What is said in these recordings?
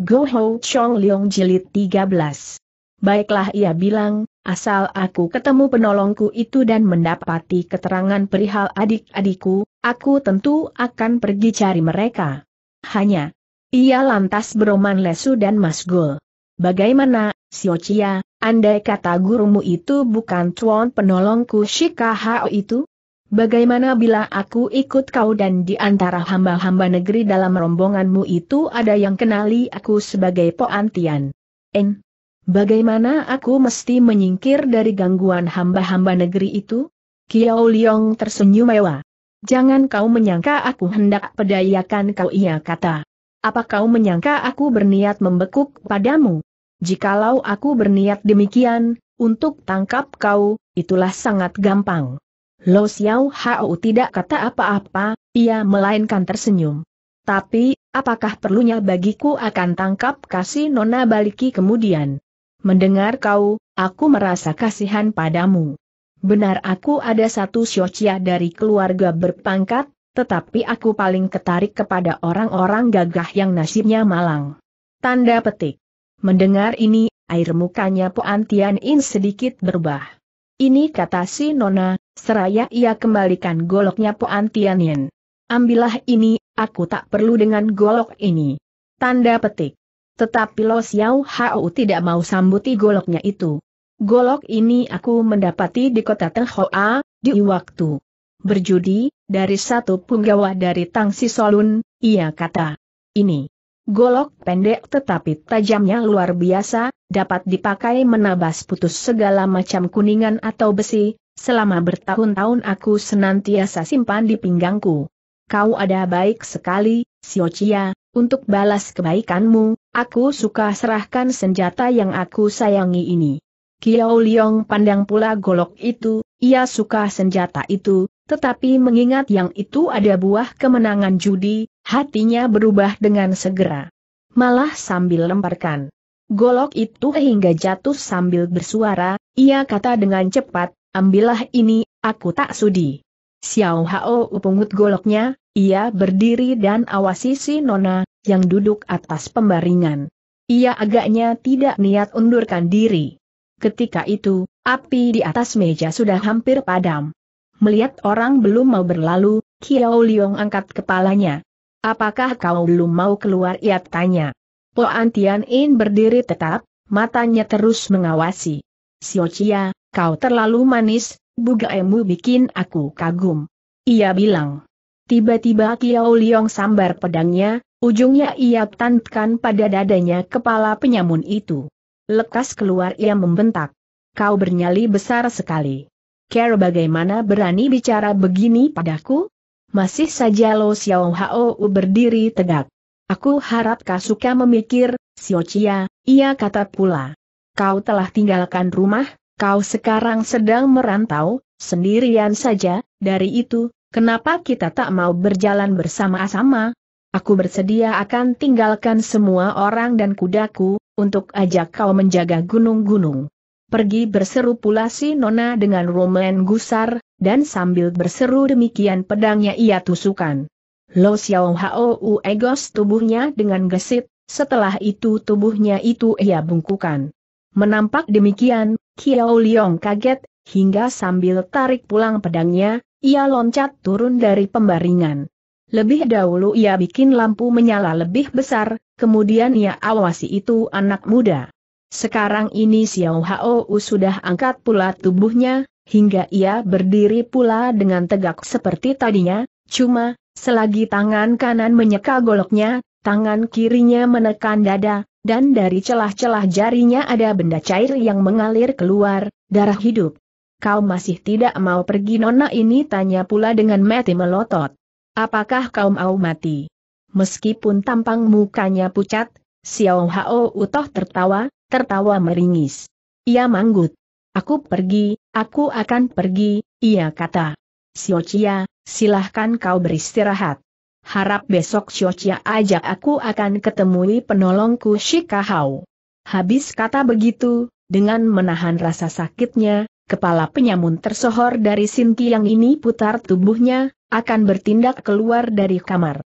Go Ho Chong Leong Jilid 13. Baiklah ia bilang, asal aku ketemu penolongku itu dan mendapati keterangan perihal adik-adikku, aku tentu akan pergi cari mereka. Hanya, ia lantas beroman lesu dan masgul. Bagaimana, Sio Chia, andai kata gurumu itu bukan tuan penolongku Shikaha itu? Bagaimana bila aku ikut kau dan di antara hamba-hamba negeri dalam rombonganmu itu ada yang kenali aku sebagai Poantian? En? Bagaimana aku mesti menyingkir dari gangguan hamba-hamba negeri itu? Kiao Liong tersenyum mewah. Jangan kau menyangka aku hendak pedayakan kau ia kata. Apa kau menyangka aku berniat membekuk padamu? Jikalau aku berniat demikian, untuk tangkap kau, itulah sangat gampang. Lo Xiao Hao tidak kata apa-apa, ia melainkan tersenyum. Tapi, apakah perlunya bagiku akan tangkap kasih nona baliki kemudian? Mendengar kau, aku merasa kasihan padamu. Benar aku ada satu siocia dari keluarga berpangkat, tetapi aku paling ketarik kepada orang-orang gagah yang nasibnya malang. Tanda petik. Mendengar ini, air mukanya Puan Tian In sedikit berubah. Ini kata si Nona, seraya ia kembalikan goloknya Poan Tianyin. Ambillah ini, aku tak perlu dengan golok ini. Tanda petik. Tetapi Lo Xiao Hao tidak mau sambuti goloknya itu. Golok ini aku mendapati di kota Tenghoa, di waktu berjudi, dari satu punggawa dari Tang solun, ia kata. Ini golok pendek tetapi tajamnya luar biasa, dapat dipakai menabas putus segala macam kuningan atau besi, selama bertahun-tahun aku senantiasa simpan di pinggangku. Kau ada baik sekali, Siocia, untuk balas kebaikanmu, aku suka serahkan senjata yang aku sayangi ini. Kiao Liong pandang pula golok itu, ia suka senjata itu, tetapi mengingat yang itu ada buah kemenangan judi, hatinya berubah dengan segera. Malah sambil lemparkan Golok itu hingga jatuh sambil bersuara, ia kata dengan cepat, ambillah ini, aku tak sudi. Xiao Hao pungut goloknya, ia berdiri dan awasi si Nona, yang duduk atas pembaringan. Ia agaknya tidak niat undurkan diri. Ketika itu, api di atas meja sudah hampir padam. Melihat orang belum mau berlalu, Kiao Liong angkat kepalanya. Apakah kau belum mau keluar? Ia tanya. Po Antian In berdiri tetap, matanya terus mengawasi. Siocia, kau terlalu manis, bugaemu bikin aku kagum. Ia bilang. Tiba-tiba Kiao Liong sambar pedangnya, ujungnya ia tantkan pada dadanya kepala penyamun itu. Lekas keluar ia membentak. Kau bernyali besar sekali. Care bagaimana berani bicara begini padaku? Masih saja Lo Xiao Hao berdiri tegak. Aku harap kau suka memikir, Siocia, ia kata pula. Kau telah tinggalkan rumah, kau sekarang sedang merantau, sendirian saja, dari itu, kenapa kita tak mau berjalan bersama-sama? Aku bersedia akan tinggalkan semua orang dan kudaku, untuk ajak kau menjaga gunung-gunung. Pergi berseru pula si Nona dengan romen gusar, dan sambil berseru demikian pedangnya ia tusukan. Lo Xiao U egos tubuhnya dengan gesit, setelah itu tubuhnya itu ia bungkukan. Menampak demikian, Qiao Liong kaget, hingga sambil tarik pulang pedangnya, ia loncat turun dari pembaringan. Lebih dahulu ia bikin lampu menyala lebih besar, kemudian ia awasi itu anak muda. Sekarang ini Xiao U sudah angkat pula tubuhnya, hingga ia berdiri pula dengan tegak seperti tadinya, Cuma, selagi tangan kanan menyeka goloknya, tangan kirinya menekan dada, dan dari celah-celah jarinya ada benda cair yang mengalir keluar, darah hidup. Kau masih tidak mau pergi nona ini tanya pula dengan mati melotot. Apakah kau mau mati? Meskipun tampang mukanya pucat, Xiao Hao Utoh tertawa, tertawa meringis. Ia manggut. Aku pergi, aku akan pergi, ia kata. Xiao Chia, silahkan kau beristirahat. Harap besok Siocia ajak aku akan ketemui penolongku Shikahau. Habis kata begitu, dengan menahan rasa sakitnya, kepala penyamun tersohor dari Sinki yang ini putar tubuhnya, akan bertindak keluar dari kamar.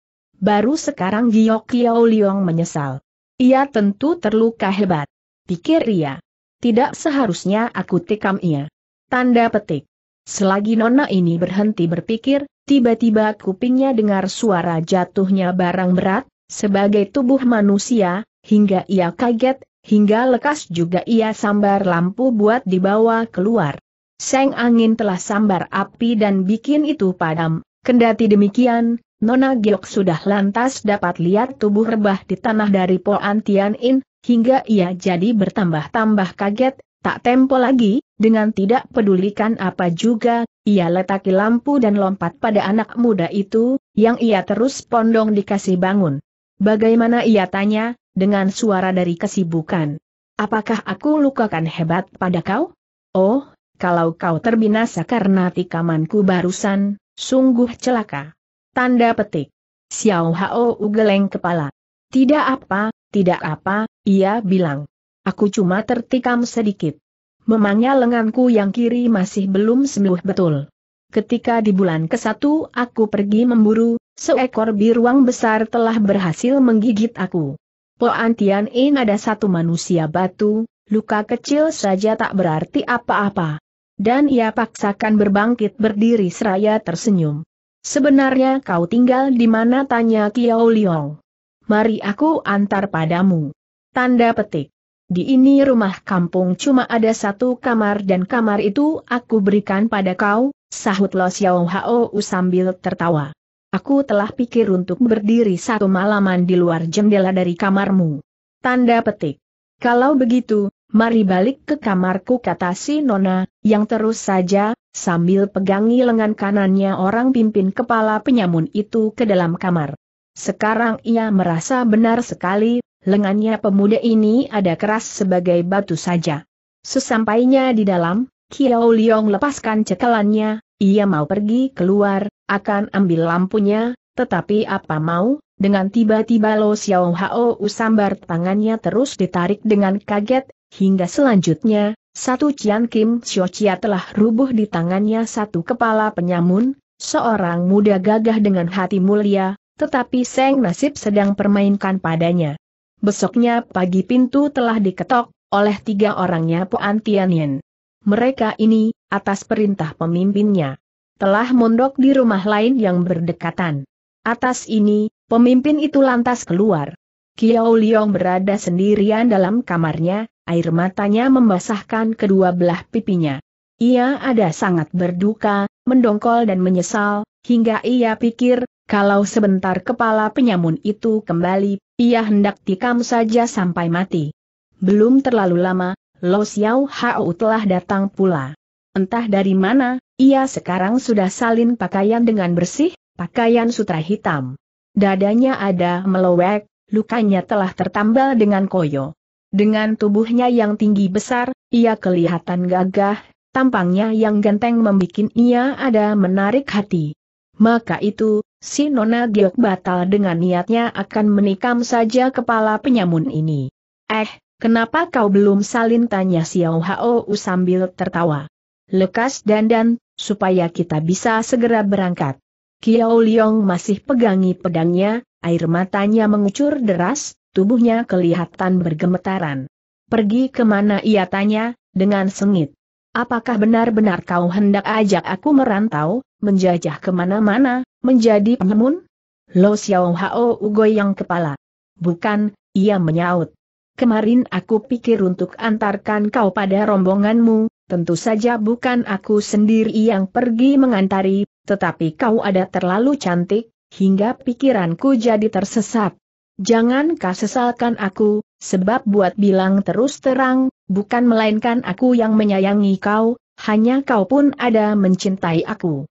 Baru sekarang Giok Kiao Liong menyesal. Ia tentu terluka hebat. Pikir ia. Tidak seharusnya aku tikam ia. Tanda petik. Selagi Nona ini berhenti berpikir, tiba-tiba kupingnya dengar suara jatuhnya barang berat, sebagai tubuh manusia, hingga ia kaget, hingga lekas juga ia sambar lampu buat dibawa keluar. Seng angin telah sambar api dan bikin itu padam, kendati demikian, Nona Giok sudah lantas dapat lihat tubuh rebah di tanah dari Poan tianin, hingga ia jadi bertambah-tambah kaget, Tak tempo lagi, dengan tidak pedulikan apa juga, ia letaki lampu dan lompat pada anak muda itu, yang ia terus pondong dikasih bangun. Bagaimana ia tanya, dengan suara dari kesibukan. Apakah aku lukakan hebat pada kau? Oh, kalau kau terbinasa karena tikamanku barusan, sungguh celaka. Tanda petik. Xiao Hao ugeleng kepala. Tidak apa, tidak apa, ia bilang. Aku cuma tertikam sedikit. Memangnya lenganku yang kiri masih belum sembuh betul. Ketika di bulan ke-1 aku pergi memburu, seekor biruang besar telah berhasil menggigit aku. Poantian In ada satu manusia batu, luka kecil saja tak berarti apa-apa. Dan ia paksakan berbangkit berdiri seraya tersenyum. Sebenarnya kau tinggal di mana tanya Kiao Liong. Mari aku antar padamu. Tanda petik. Di ini rumah kampung cuma ada satu kamar dan kamar itu aku berikan pada kau, sahut Lo Xiao Hao sambil tertawa. Aku telah pikir untuk berdiri satu malaman di luar jendela dari kamarmu. Tanda petik. Kalau begitu, mari balik ke kamarku kata si Nona, yang terus saja, sambil pegangi lengan kanannya orang pimpin kepala penyamun itu ke dalam kamar. Sekarang ia merasa benar sekali, lengannya pemuda ini ada keras sebagai batu saja. Sesampainya di dalam, Kiao Liong lepaskan cekalannya, ia mau pergi keluar, akan ambil lampunya, tetapi apa mau, dengan tiba-tiba Lo Xiao Hao usambar tangannya terus ditarik dengan kaget, hingga selanjutnya, satu Cian Kim Xiao Chia telah rubuh di tangannya satu kepala penyamun, seorang muda gagah dengan hati mulia, tetapi seng nasib sedang permainkan padanya. Besoknya pagi pintu telah diketok, oleh tiga orangnya Puan Tianyin. Mereka ini, atas perintah pemimpinnya, telah mondok di rumah lain yang berdekatan. Atas ini, pemimpin itu lantas keluar. Kiao Liong berada sendirian dalam kamarnya, air matanya membasahkan kedua belah pipinya. Ia ada sangat berduka, mendongkol dan menyesal, hingga ia pikir, kalau sebentar kepala penyamun itu kembali, ia hendak tikam saja sampai mati. Belum terlalu lama, Lo Xiao Hao telah datang pula. Entah dari mana, ia sekarang sudah salin pakaian dengan bersih, pakaian sutra hitam. Dadanya ada melowek, lukanya telah tertambal dengan koyo. Dengan tubuhnya yang tinggi besar, ia kelihatan gagah, tampangnya yang genteng membuat ia ada menarik hati maka itu, si Nona Giok batal dengan niatnya akan menikam saja kepala penyamun ini. Eh, kenapa kau belum salin tanya Xiao Hao sambil tertawa? Lekas dandan, supaya kita bisa segera berangkat. Kiao Liong masih pegangi pedangnya, air matanya mengucur deras, tubuhnya kelihatan bergemetaran. Pergi kemana ia tanya, dengan sengit. Apakah benar-benar kau hendak ajak aku merantau? menjajah kemana-mana, menjadi pengemun? Lo Xiao Hao yang kepala. Bukan, ia menyaut. Kemarin aku pikir untuk antarkan kau pada rombonganmu, tentu saja bukan aku sendiri yang pergi mengantari, tetapi kau ada terlalu cantik, hingga pikiranku jadi tersesat. Jangan kau sesalkan aku, sebab buat bilang terus terang, bukan melainkan aku yang menyayangi kau, hanya kau pun ada mencintai aku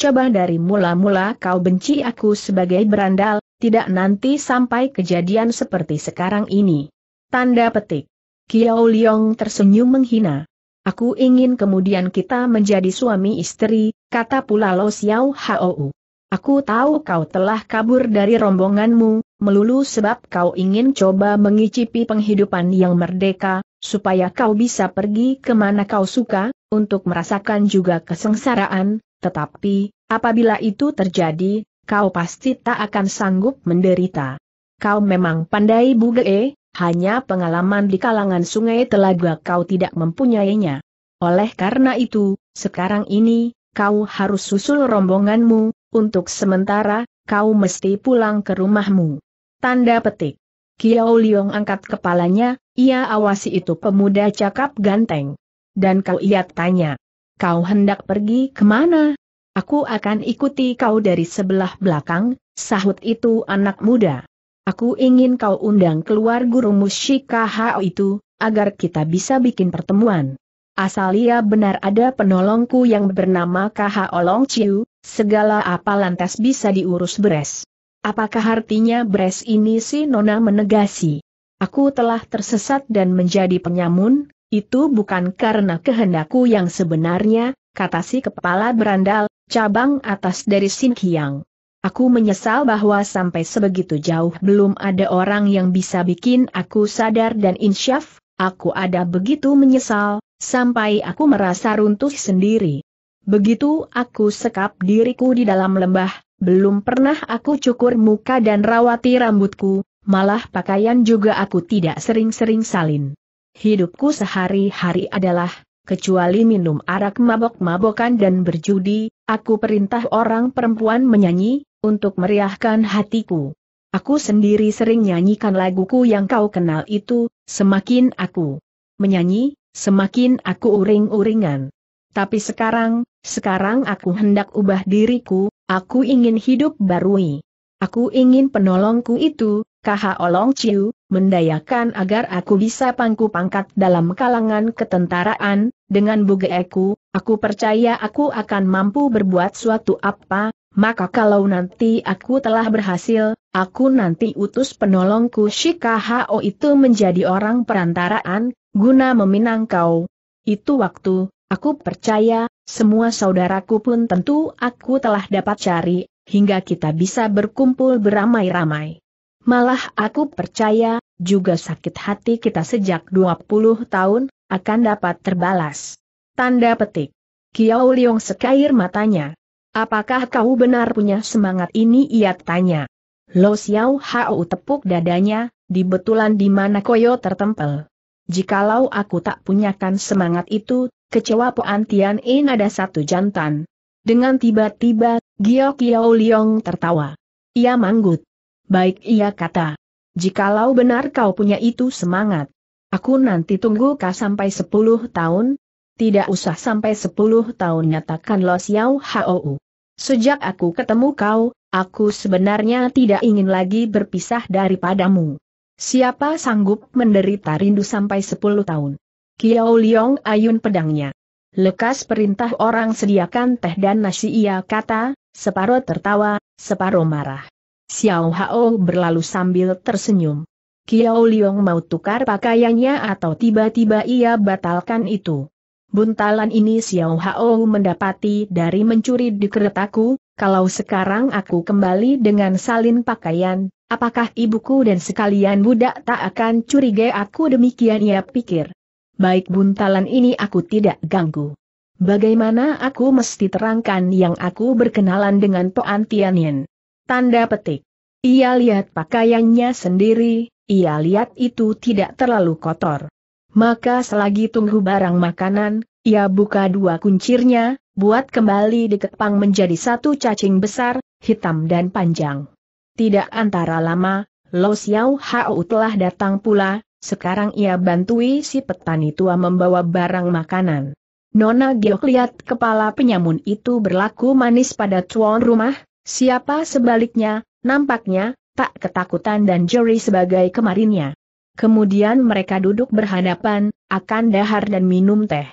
coba dari mula-mula kau benci aku sebagai berandal, tidak nanti sampai kejadian seperti sekarang ini. Tanda petik. Kiao Liong tersenyum menghina. Aku ingin kemudian kita menjadi suami istri, kata pula Lo Xiao Hou. Aku tahu kau telah kabur dari rombonganmu, melulu sebab kau ingin coba mengicipi penghidupan yang merdeka, supaya kau bisa pergi kemana kau suka, untuk merasakan juga kesengsaraan, tetapi, apabila itu terjadi, kau pasti tak akan sanggup menderita. Kau memang pandai bugee, hanya pengalaman di kalangan sungai telaga kau tidak mempunyainya. Oleh karena itu, sekarang ini, kau harus susul rombonganmu, untuk sementara, kau mesti pulang ke rumahmu. Tanda petik. Kiao Liong angkat kepalanya, ia awasi itu pemuda cakap ganteng. Dan kau ia tanya, Kau hendak pergi kemana? Aku akan ikuti kau dari sebelah belakang, sahut itu anak muda. Aku ingin kau undang keluar guru musyikah itu, agar kita bisa bikin pertemuan. Asal ia benar ada penolongku yang bernama KH Olong Chiu, segala apa lantas bisa diurus beres. Apakah artinya beres ini si Nona menegasi? Aku telah tersesat dan menjadi penyamun, itu bukan karena kehendakku yang sebenarnya, kata si kepala berandal, cabang atas dari Sin Kiang. Aku menyesal bahwa sampai sebegitu jauh belum ada orang yang bisa bikin aku sadar dan insyaf, aku ada begitu menyesal, sampai aku merasa runtuh sendiri. Begitu aku sekap diriku di dalam lembah, belum pernah aku cukur muka dan rawati rambutku, malah pakaian juga aku tidak sering-sering salin. Hidupku sehari-hari adalah, kecuali minum arak mabok-mabokan dan berjudi, aku perintah orang perempuan menyanyi, untuk meriahkan hatiku. Aku sendiri sering nyanyikan laguku yang kau kenal itu, semakin aku menyanyi, semakin aku uring-uringan. Tapi sekarang, sekarang aku hendak ubah diriku, aku ingin hidup barui. Aku ingin penolongku itu, Kaha Olong Ciu, mendayakan agar aku bisa pangku pangkat dalam kalangan ketentaraan, dengan budeku, aku percaya aku akan mampu berbuat suatu apa, maka kalau nanti aku telah berhasil, aku nanti utus penolongku Shikahao itu menjadi orang perantaraan, guna meminang kau. Itu waktu, aku percaya, semua saudaraku pun tentu aku telah dapat cari, hingga kita bisa berkumpul beramai-ramai. Malah aku percaya, juga sakit hati kita sejak 20 tahun, akan dapat terbalas. Tanda petik. Kiao Liong sekair matanya. Apakah kau benar punya semangat ini? Ia tanya. Lo Xiao Hao tepuk dadanya, di betulan di mana Koyo tertempel. Jikalau aku tak punyakan semangat itu, kecewa Poan Tian In ada satu jantan. Dengan tiba-tiba, Giao Kiao Liong tertawa. Ia manggut. Baik ia kata. Jikalau benar kau punya itu semangat. Aku nanti tunggu kau sampai sepuluh tahun. Tidak usah sampai sepuluh tahun nyatakan Lo Xiao Hou. Sejak aku ketemu kau, aku sebenarnya tidak ingin lagi berpisah daripadamu. Siapa sanggup menderita rindu sampai sepuluh tahun? Kiao Liong ayun pedangnya. Lekas perintah orang sediakan teh dan nasi ia kata, separuh tertawa, separuh marah. Xiao Hao berlalu sambil tersenyum. Kiao Liong mau tukar pakaiannya atau tiba-tiba ia batalkan itu. Buntalan ini Xiao Hao mendapati dari mencuri di keretaku, kalau sekarang aku kembali dengan salin pakaian, apakah ibuku dan sekalian budak tak akan curiga aku demikian ia pikir. Baik buntalan ini aku tidak ganggu. Bagaimana aku mesti terangkan yang aku berkenalan dengan Poan Tianyin? Tanda petik. Ia lihat pakaiannya sendiri, ia lihat itu tidak terlalu kotor. Maka selagi tunggu barang makanan, ia buka dua kuncirnya, buat kembali dikepang menjadi satu cacing besar, hitam dan panjang. Tidak antara lama, Lo Xiao Hao telah datang pula, sekarang ia bantui si petani tua membawa barang makanan. Nona Giok lihat kepala penyamun itu berlaku manis pada tuan rumah, Siapa sebaliknya, nampaknya, tak ketakutan dan jeri sebagai kemarinnya. Kemudian mereka duduk berhadapan, akan dahar dan minum teh.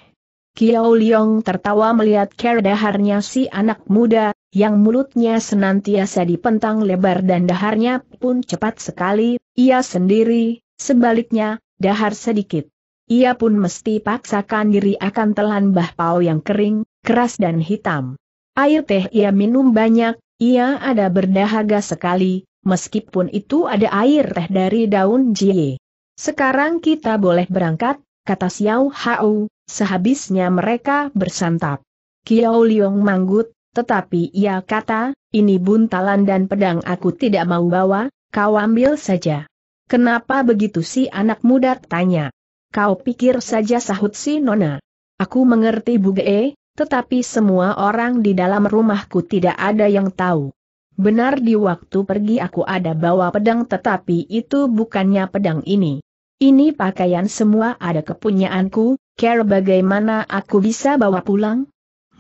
Kiao Liong tertawa melihat care daharnya si anak muda, yang mulutnya senantiasa dipentang lebar dan daharnya pun cepat sekali, ia sendiri, sebaliknya, dahar sedikit. Ia pun mesti paksakan diri akan telan bahpau yang kering, keras dan hitam. Air teh ia minum banyak, ia ada berdahaga sekali, meskipun itu ada air teh dari daun jie. Sekarang kita boleh berangkat, kata Xiao Hao, sehabisnya mereka bersantap. Kiao Liong manggut, tetapi ia kata, ini buntalan dan pedang aku tidak mau bawa, kau ambil saja. Kenapa begitu si anak muda tanya? Kau pikir saja sahut si Nona. Aku mengerti Buge, tetapi semua orang di dalam rumahku tidak ada yang tahu. Benar di waktu pergi aku ada bawa pedang tetapi itu bukannya pedang ini. Ini pakaian semua ada kepunyaanku, care bagaimana aku bisa bawa pulang?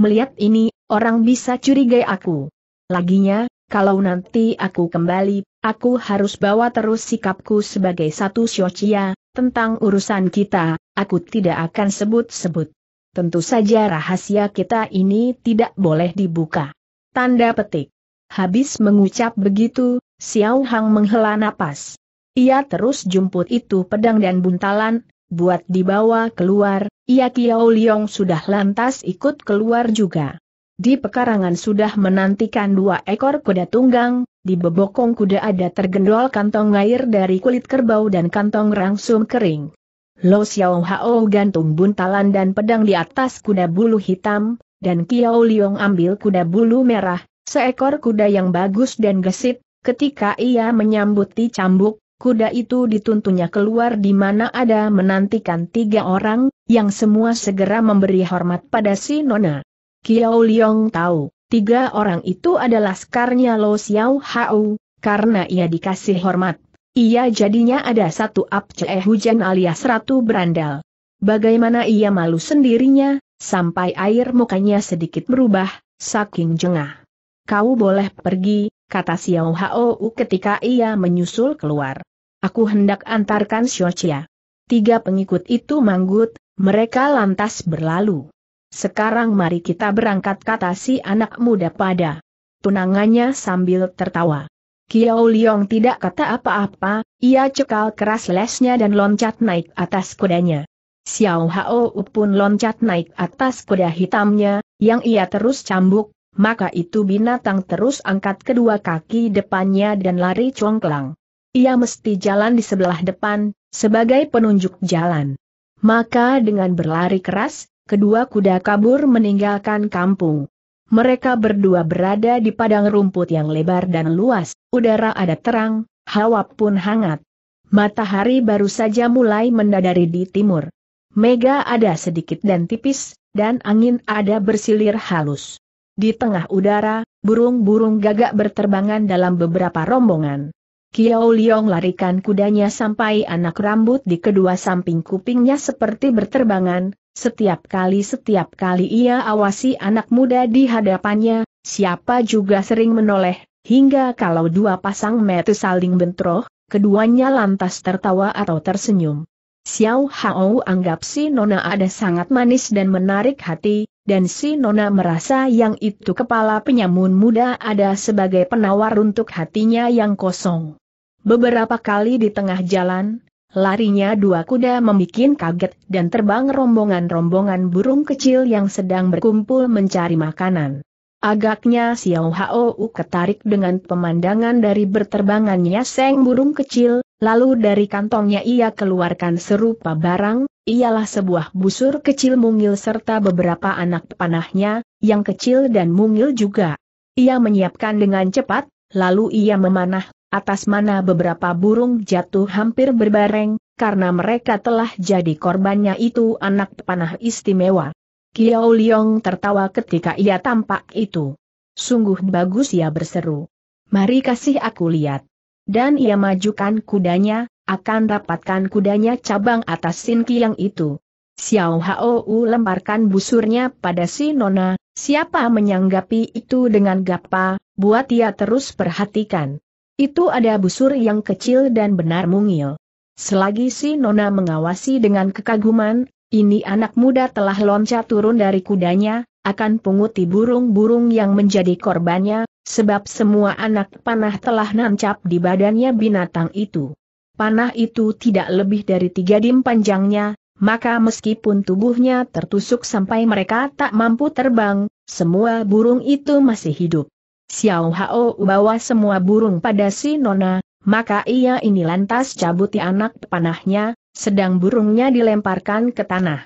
Melihat ini, orang bisa curigai aku. Laginya, kalau nanti aku kembali, aku harus bawa terus sikapku sebagai satu siocia, tentang urusan kita, aku tidak akan sebut-sebut tentu saja rahasia kita ini tidak boleh dibuka. Tanda petik. Habis mengucap begitu, Xiao Hang menghela napas. Ia terus jumput itu pedang dan buntalan, buat dibawa keluar, ia Kiao Liong sudah lantas ikut keluar juga. Di pekarangan sudah menantikan dua ekor kuda tunggang, di bebokong kuda ada tergendol kantong air dari kulit kerbau dan kantong rangsum kering. Lo Xiao Hao gantung buntalan dan pedang di atas kuda bulu hitam, dan Kiao Liong ambil kuda bulu merah, seekor kuda yang bagus dan gesit, ketika ia menyambuti cambuk, kuda itu dituntunnya keluar di mana ada menantikan tiga orang, yang semua segera memberi hormat pada si Nona. Kiao Liong tahu, tiga orang itu adalah skarnya Lo Xiao Hao, karena ia dikasih hormat. Ia jadinya ada satu apce hujan alias ratu berandal. Bagaimana ia malu sendirinya, sampai air mukanya sedikit berubah, saking jengah. Kau boleh pergi, kata Xiao Hao ketika ia menyusul keluar. Aku hendak antarkan Xiao Chia. Tiga pengikut itu manggut, mereka lantas berlalu. Sekarang mari kita berangkat kata si anak muda pada tunangannya sambil tertawa. Kiao Liong tidak kata apa-apa, ia cekal keras lesnya dan loncat naik atas kudanya. Xiao Hao pun loncat naik atas kuda hitamnya, yang ia terus cambuk, maka itu binatang terus angkat kedua kaki depannya dan lari congklang. Ia mesti jalan di sebelah depan, sebagai penunjuk jalan. Maka dengan berlari keras, kedua kuda kabur meninggalkan kampung. Mereka berdua berada di padang rumput yang lebar dan luas, udara ada terang, hawa pun hangat. Matahari baru saja mulai mendadari di timur. Mega ada sedikit dan tipis, dan angin ada bersilir halus. Di tengah udara, burung-burung gagak berterbangan dalam beberapa rombongan. Kiao Liong larikan kudanya sampai anak rambut di kedua samping kupingnya seperti berterbangan, setiap kali-setiap kali ia awasi anak muda di hadapannya, siapa juga sering menoleh, hingga kalau dua pasang mata saling bentroh, keduanya lantas tertawa atau tersenyum. Xiao Hao anggap si Nona ada sangat manis dan menarik hati, dan si Nona merasa yang itu kepala penyamun muda ada sebagai penawar untuk hatinya yang kosong. Beberapa kali di tengah jalan, Larinya dua kuda membuat kaget dan terbang rombongan-rombongan burung kecil yang sedang berkumpul mencari makanan. Agaknya Xiao Hao ketarik dengan pemandangan dari berterbangannya seng burung kecil, lalu dari kantongnya ia keluarkan serupa barang, ialah sebuah busur kecil mungil serta beberapa anak panahnya, yang kecil dan mungil juga. Ia menyiapkan dengan cepat, lalu ia memanah atas mana beberapa burung jatuh hampir berbareng, karena mereka telah jadi korbannya itu anak panah istimewa. Kiao Liong tertawa ketika ia tampak itu. Sungguh bagus ia berseru. Mari kasih aku lihat. Dan ia majukan kudanya, akan rapatkan kudanya cabang atas Sin Kiang itu. Xiao Hou lemparkan busurnya pada si Nona, siapa menyanggapi itu dengan gapa, buat ia terus perhatikan. Itu ada busur yang kecil dan benar mungil. Selagi si Nona mengawasi dengan kekaguman, ini anak muda telah loncat turun dari kudanya, akan punguti burung-burung yang menjadi korbannya, sebab semua anak panah telah nancap di badannya binatang itu. Panah itu tidak lebih dari tiga dim panjangnya, maka meskipun tubuhnya tertusuk sampai mereka tak mampu terbang, semua burung itu masih hidup. Xiao Hao bawa semua burung pada si Nona, maka ia ini lantas cabuti anak panahnya, sedang burungnya dilemparkan ke tanah.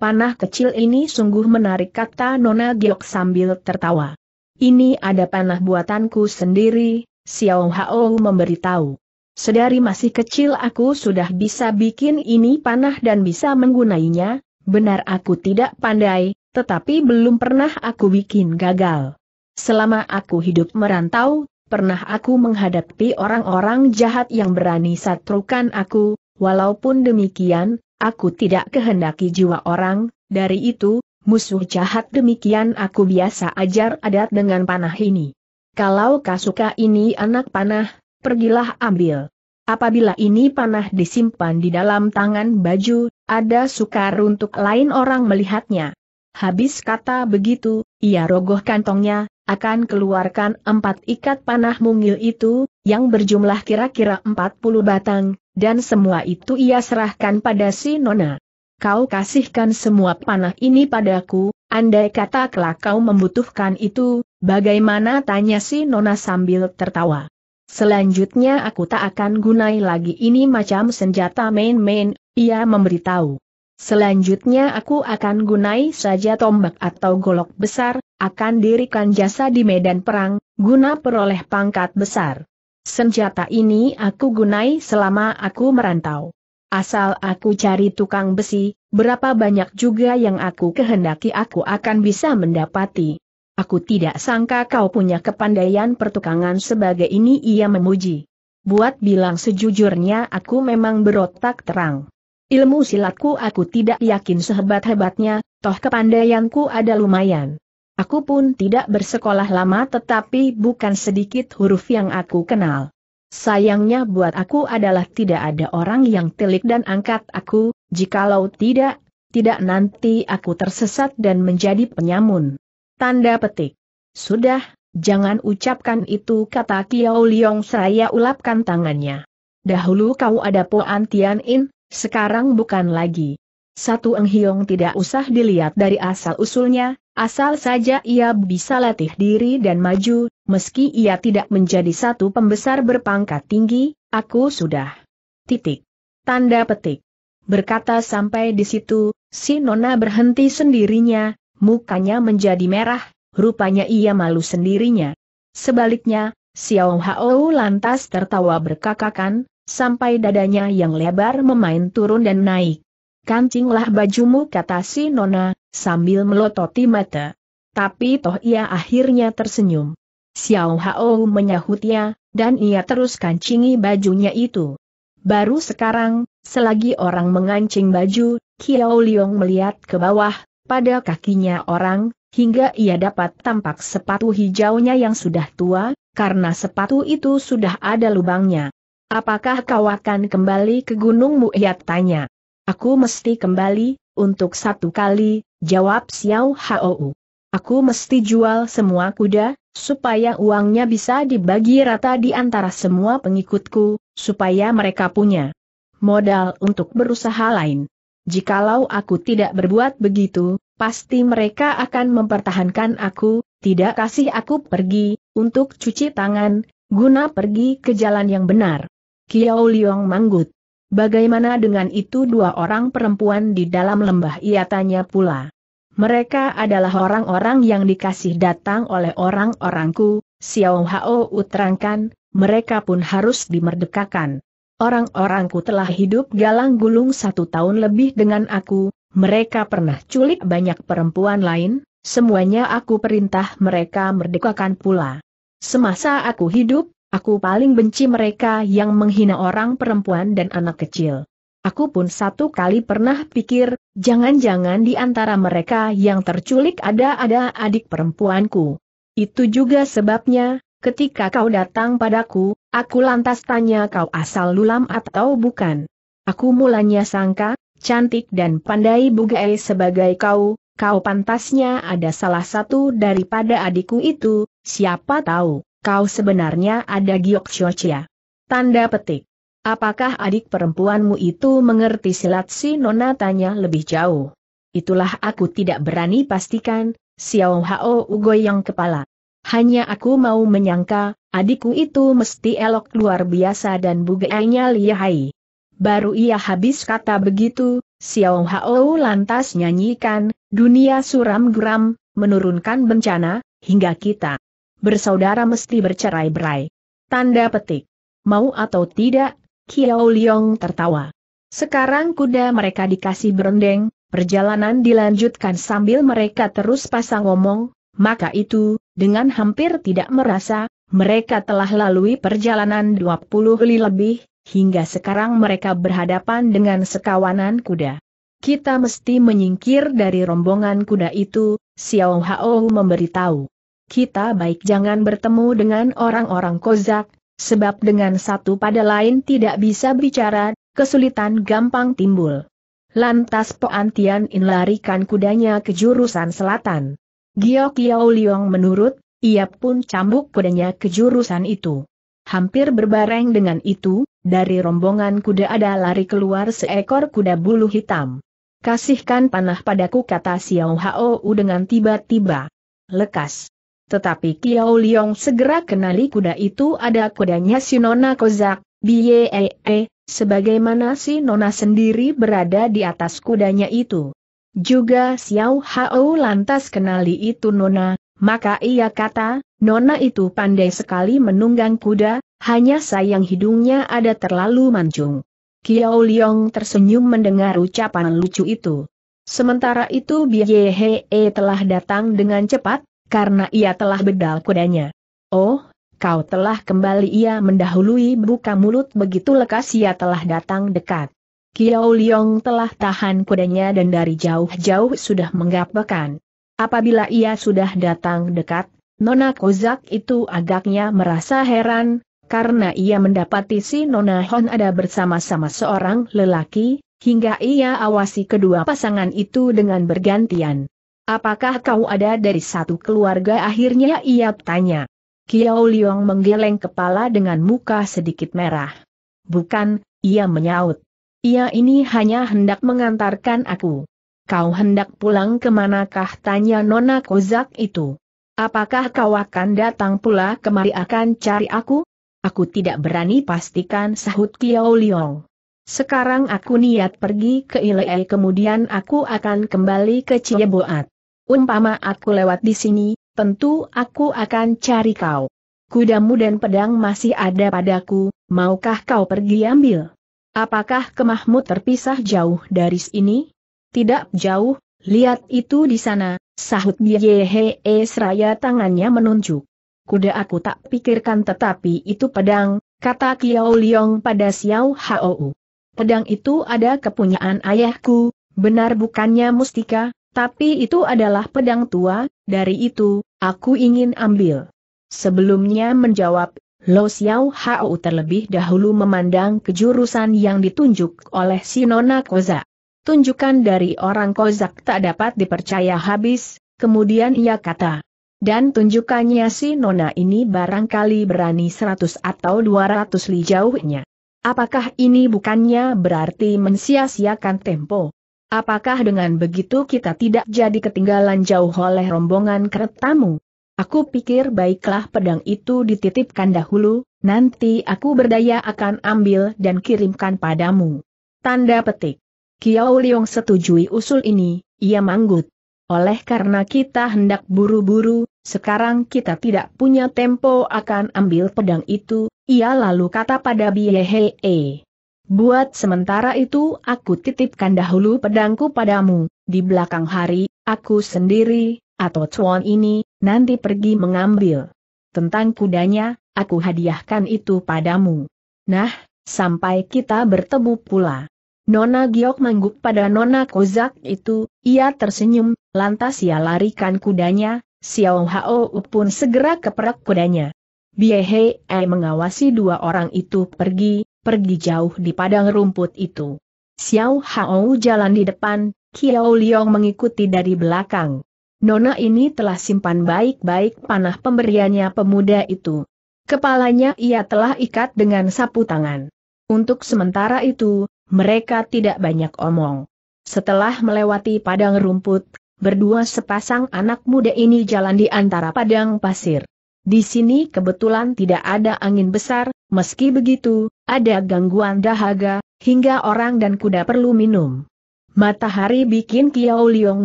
Panah kecil ini sungguh menarik kata Nona Giok sambil tertawa. Ini ada panah buatanku sendiri, Xiao Hao memberitahu. Sedari masih kecil aku sudah bisa bikin ini panah dan bisa menggunainya, benar aku tidak pandai, tetapi belum pernah aku bikin gagal. Selama aku hidup merantau, pernah aku menghadapi orang-orang jahat yang berani satrukan aku, walaupun demikian, aku tidak kehendaki jiwa orang, dari itu, musuh jahat demikian aku biasa ajar adat dengan panah ini. Kalau kasuka ini anak panah, pergilah ambil. Apabila ini panah disimpan di dalam tangan baju, ada sukar untuk lain orang melihatnya. Habis kata begitu, ia rogoh kantongnya, akan keluarkan empat ikat panah mungil itu, yang berjumlah kira-kira empat puluh batang, dan semua itu ia serahkan pada si Nona. Kau kasihkan semua panah ini padaku, andai kata kelak kau membutuhkan itu, bagaimana tanya si Nona sambil tertawa. Selanjutnya aku tak akan gunai lagi ini macam senjata main-main, ia memberitahu. Selanjutnya aku akan gunai saja tombak atau golok besar, akan dirikan jasa di medan perang, guna peroleh pangkat besar. Senjata ini aku gunai selama aku merantau. Asal aku cari tukang besi, berapa banyak juga yang aku kehendaki aku akan bisa mendapati. Aku tidak sangka kau punya kepandaian pertukangan sebagai ini ia memuji. Buat bilang sejujurnya aku memang berotak terang. Ilmu silatku aku tidak yakin sehebat-hebatnya, toh kepandaianku ada lumayan. Aku pun tidak bersekolah lama tetapi bukan sedikit huruf yang aku kenal. Sayangnya buat aku adalah tidak ada orang yang telik dan angkat aku, jikalau tidak, tidak nanti aku tersesat dan menjadi penyamun. Tanda petik. Sudah, jangan ucapkan itu kata Kiao Liong Saya ulapkan tangannya. Dahulu kau ada Poan Tian In, sekarang bukan lagi. Satu Eng Hiong tidak usah dilihat dari asal-usulnya, Asal saja ia bisa latih diri dan maju, meski ia tidak menjadi satu pembesar berpangkat tinggi, aku sudah. Titik. Tanda petik. Berkata sampai di situ, si Nona berhenti sendirinya, mukanya menjadi merah, rupanya ia malu sendirinya. Sebaliknya, Xiao Hao lantas tertawa berkakakan, sampai dadanya yang lebar memain turun dan naik. Kancinglah bajumu kata si Nona, sambil melototi mata. Tapi toh ia akhirnya tersenyum. Xiao Hao menyahutnya, dan ia terus kancingi bajunya itu. Baru sekarang, selagi orang mengancing baju, Kiao Liong melihat ke bawah, pada kakinya orang, hingga ia dapat tampak sepatu hijaunya yang sudah tua, karena sepatu itu sudah ada lubangnya. Apakah kau akan kembali ke gunungmu? Ia tanya. Aku mesti kembali, untuk satu kali, Jawab Xiao Hou. Aku mesti jual semua kuda, supaya uangnya bisa dibagi rata di antara semua pengikutku, supaya mereka punya modal untuk berusaha lain. Jikalau aku tidak berbuat begitu, pasti mereka akan mempertahankan aku, tidak kasih aku pergi, untuk cuci tangan, guna pergi ke jalan yang benar. Kiao Liong manggut. Bagaimana dengan itu dua orang perempuan di dalam lembah ia tanya pula. Mereka adalah orang-orang yang dikasih datang oleh orang-orangku, Xiao Hao uterangkan, mereka pun harus dimerdekakan. Orang-orangku telah hidup galang gulung satu tahun lebih dengan aku, mereka pernah culik banyak perempuan lain, semuanya aku perintah mereka merdekakan pula. Semasa aku hidup, Aku paling benci mereka yang menghina orang perempuan dan anak kecil. Aku pun satu kali pernah pikir, jangan-jangan di antara mereka yang terculik ada-ada adik perempuanku. Itu juga sebabnya, ketika kau datang padaku, aku lantas tanya kau asal lulam atau bukan. Aku mulanya sangka, cantik dan pandai bugai sebagai kau, kau pantasnya ada salah satu daripada adikku itu, siapa tahu kau sebenarnya ada giok Chochia. Tanda petik. Apakah adik perempuanmu itu mengerti silat si Nona tanya lebih jauh? Itulah aku tidak berani pastikan, Xiao Hao ugoyang kepala. Hanya aku mau menyangka, adikku itu mesti elok luar biasa dan bugeanya lihai. Baru ia habis kata begitu, Xiao Hao lantas nyanyikan, dunia suram geram, menurunkan bencana, hingga kita bersaudara mesti bercerai-berai. Tanda petik. Mau atau tidak, Kiao Liong tertawa. Sekarang kuda mereka dikasih berendeng, perjalanan dilanjutkan sambil mereka terus pasang ngomong, maka itu, dengan hampir tidak merasa, mereka telah lalui perjalanan 20 li lebih, hingga sekarang mereka berhadapan dengan sekawanan kuda. Kita mesti menyingkir dari rombongan kuda itu, Xiao Hao memberitahu kita baik jangan bertemu dengan orang-orang kozak, sebab dengan satu pada lain tidak bisa bicara, kesulitan gampang timbul. Lantas Poantian In larikan kudanya ke jurusan selatan. Gio Kiao Liong menurut, ia pun cambuk kudanya ke jurusan itu. Hampir berbareng dengan itu, dari rombongan kuda ada lari keluar seekor kuda bulu hitam. Kasihkan panah padaku kata Xiao Hao dengan tiba-tiba. Lekas. Tetapi Kiao Liong segera kenali kuda itu ada kudanya si Nona Kozak, Biee, e, sebagaimana si Nona sendiri berada di atas kudanya itu. Juga Xiao Hao lantas kenali itu Nona, maka ia kata, Nona itu pandai sekali menunggang kuda, hanya sayang hidungnya ada terlalu mancung. Kiao Liong tersenyum mendengar ucapan lucu itu. Sementara itu Biye e telah datang dengan cepat, karena ia telah bedal kudanya. Oh, kau telah kembali ia mendahului buka mulut begitu lekas ia telah datang dekat. Kiao Liong telah tahan kudanya dan dari jauh-jauh sudah menggapakan. Apabila ia sudah datang dekat, Nona Kozak itu agaknya merasa heran, karena ia mendapati si Nona Hon ada bersama-sama seorang lelaki, hingga ia awasi kedua pasangan itu dengan bergantian. Apakah kau ada dari satu keluarga akhirnya ia tanya. Kiao Liong menggeleng kepala dengan muka sedikit merah. Bukan, ia menyaut. Ia ini hanya hendak mengantarkan aku. Kau hendak pulang kemanakah tanya Nona Kozak itu. Apakah kau akan datang pula kemari akan cari aku? Aku tidak berani pastikan sahut Kiao Liong. Sekarang aku niat pergi ke Ilei kemudian aku akan kembali ke Cieboat. Umpama aku lewat di sini, tentu aku akan cari kau. Kudamu dan pedang masih ada padaku, maukah kau pergi ambil? Apakah kemahmu terpisah jauh dari sini? Tidak jauh, lihat itu di sana, sahut Yehe seraya tangannya menunjuk. Kuda aku tak pikirkan tetapi itu pedang, kata Kiao Liong pada Xiao Hou. Pedang itu ada kepunyaan ayahku, benar bukannya mustika, tapi itu adalah pedang tua, dari itu, aku ingin ambil. Sebelumnya menjawab, Lo Xiao Hao terlebih dahulu memandang kejurusan yang ditunjuk oleh si Nona Kozak. Tunjukkan dari orang Kozak tak dapat dipercaya habis, kemudian ia kata. Dan tunjukannya si Nona ini barangkali berani seratus atau 200 li jauhnya. Apakah ini bukannya berarti mensia-siakan tempo? Apakah dengan begitu kita tidak jadi ketinggalan jauh oleh rombongan keretamu? Aku pikir baiklah pedang itu dititipkan dahulu, nanti aku berdaya akan ambil dan kirimkan padamu. Tanda petik. Kiao Liong setujui usul ini, ia manggut. Oleh karena kita hendak buru-buru, sekarang kita tidak punya tempo akan ambil pedang itu, ia lalu kata pada Biehee. Buat sementara itu aku titipkan dahulu pedangku padamu, di belakang hari, aku sendiri, atau cuan ini, nanti pergi mengambil. Tentang kudanya, aku hadiahkan itu padamu. Nah, sampai kita bertemu pula. Nona Giok mengguk pada Nona Kozak itu, ia tersenyum, lantas ia larikan kudanya, Xiao Hao pun segera keperak kudanya. Biehe mengawasi dua orang itu pergi, pergi jauh di padang rumput itu. Xiao Hao jalan di depan, Kiao Liong mengikuti dari belakang. Nona ini telah simpan baik-baik panah pemberiannya pemuda itu. Kepalanya ia telah ikat dengan sapu tangan. Untuk sementara itu, mereka tidak banyak omong. Setelah melewati padang rumput, berdua sepasang anak muda ini jalan di antara padang pasir. Di sini kebetulan tidak ada angin besar, Meski begitu, ada gangguan dahaga, hingga orang dan kuda perlu minum. Matahari bikin Kiao Liong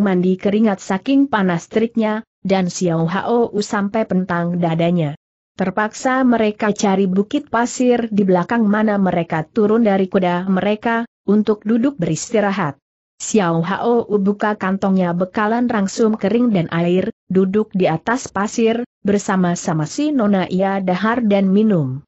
mandi keringat saking panas teriknya, dan Xiao Hao sampai pentang dadanya. Terpaksa mereka cari bukit pasir di belakang mana mereka turun dari kuda mereka, untuk duduk beristirahat. Xiao Hao buka kantongnya bekalan rangsum kering dan air, duduk di atas pasir, bersama-sama si Nona Ia dahar dan minum.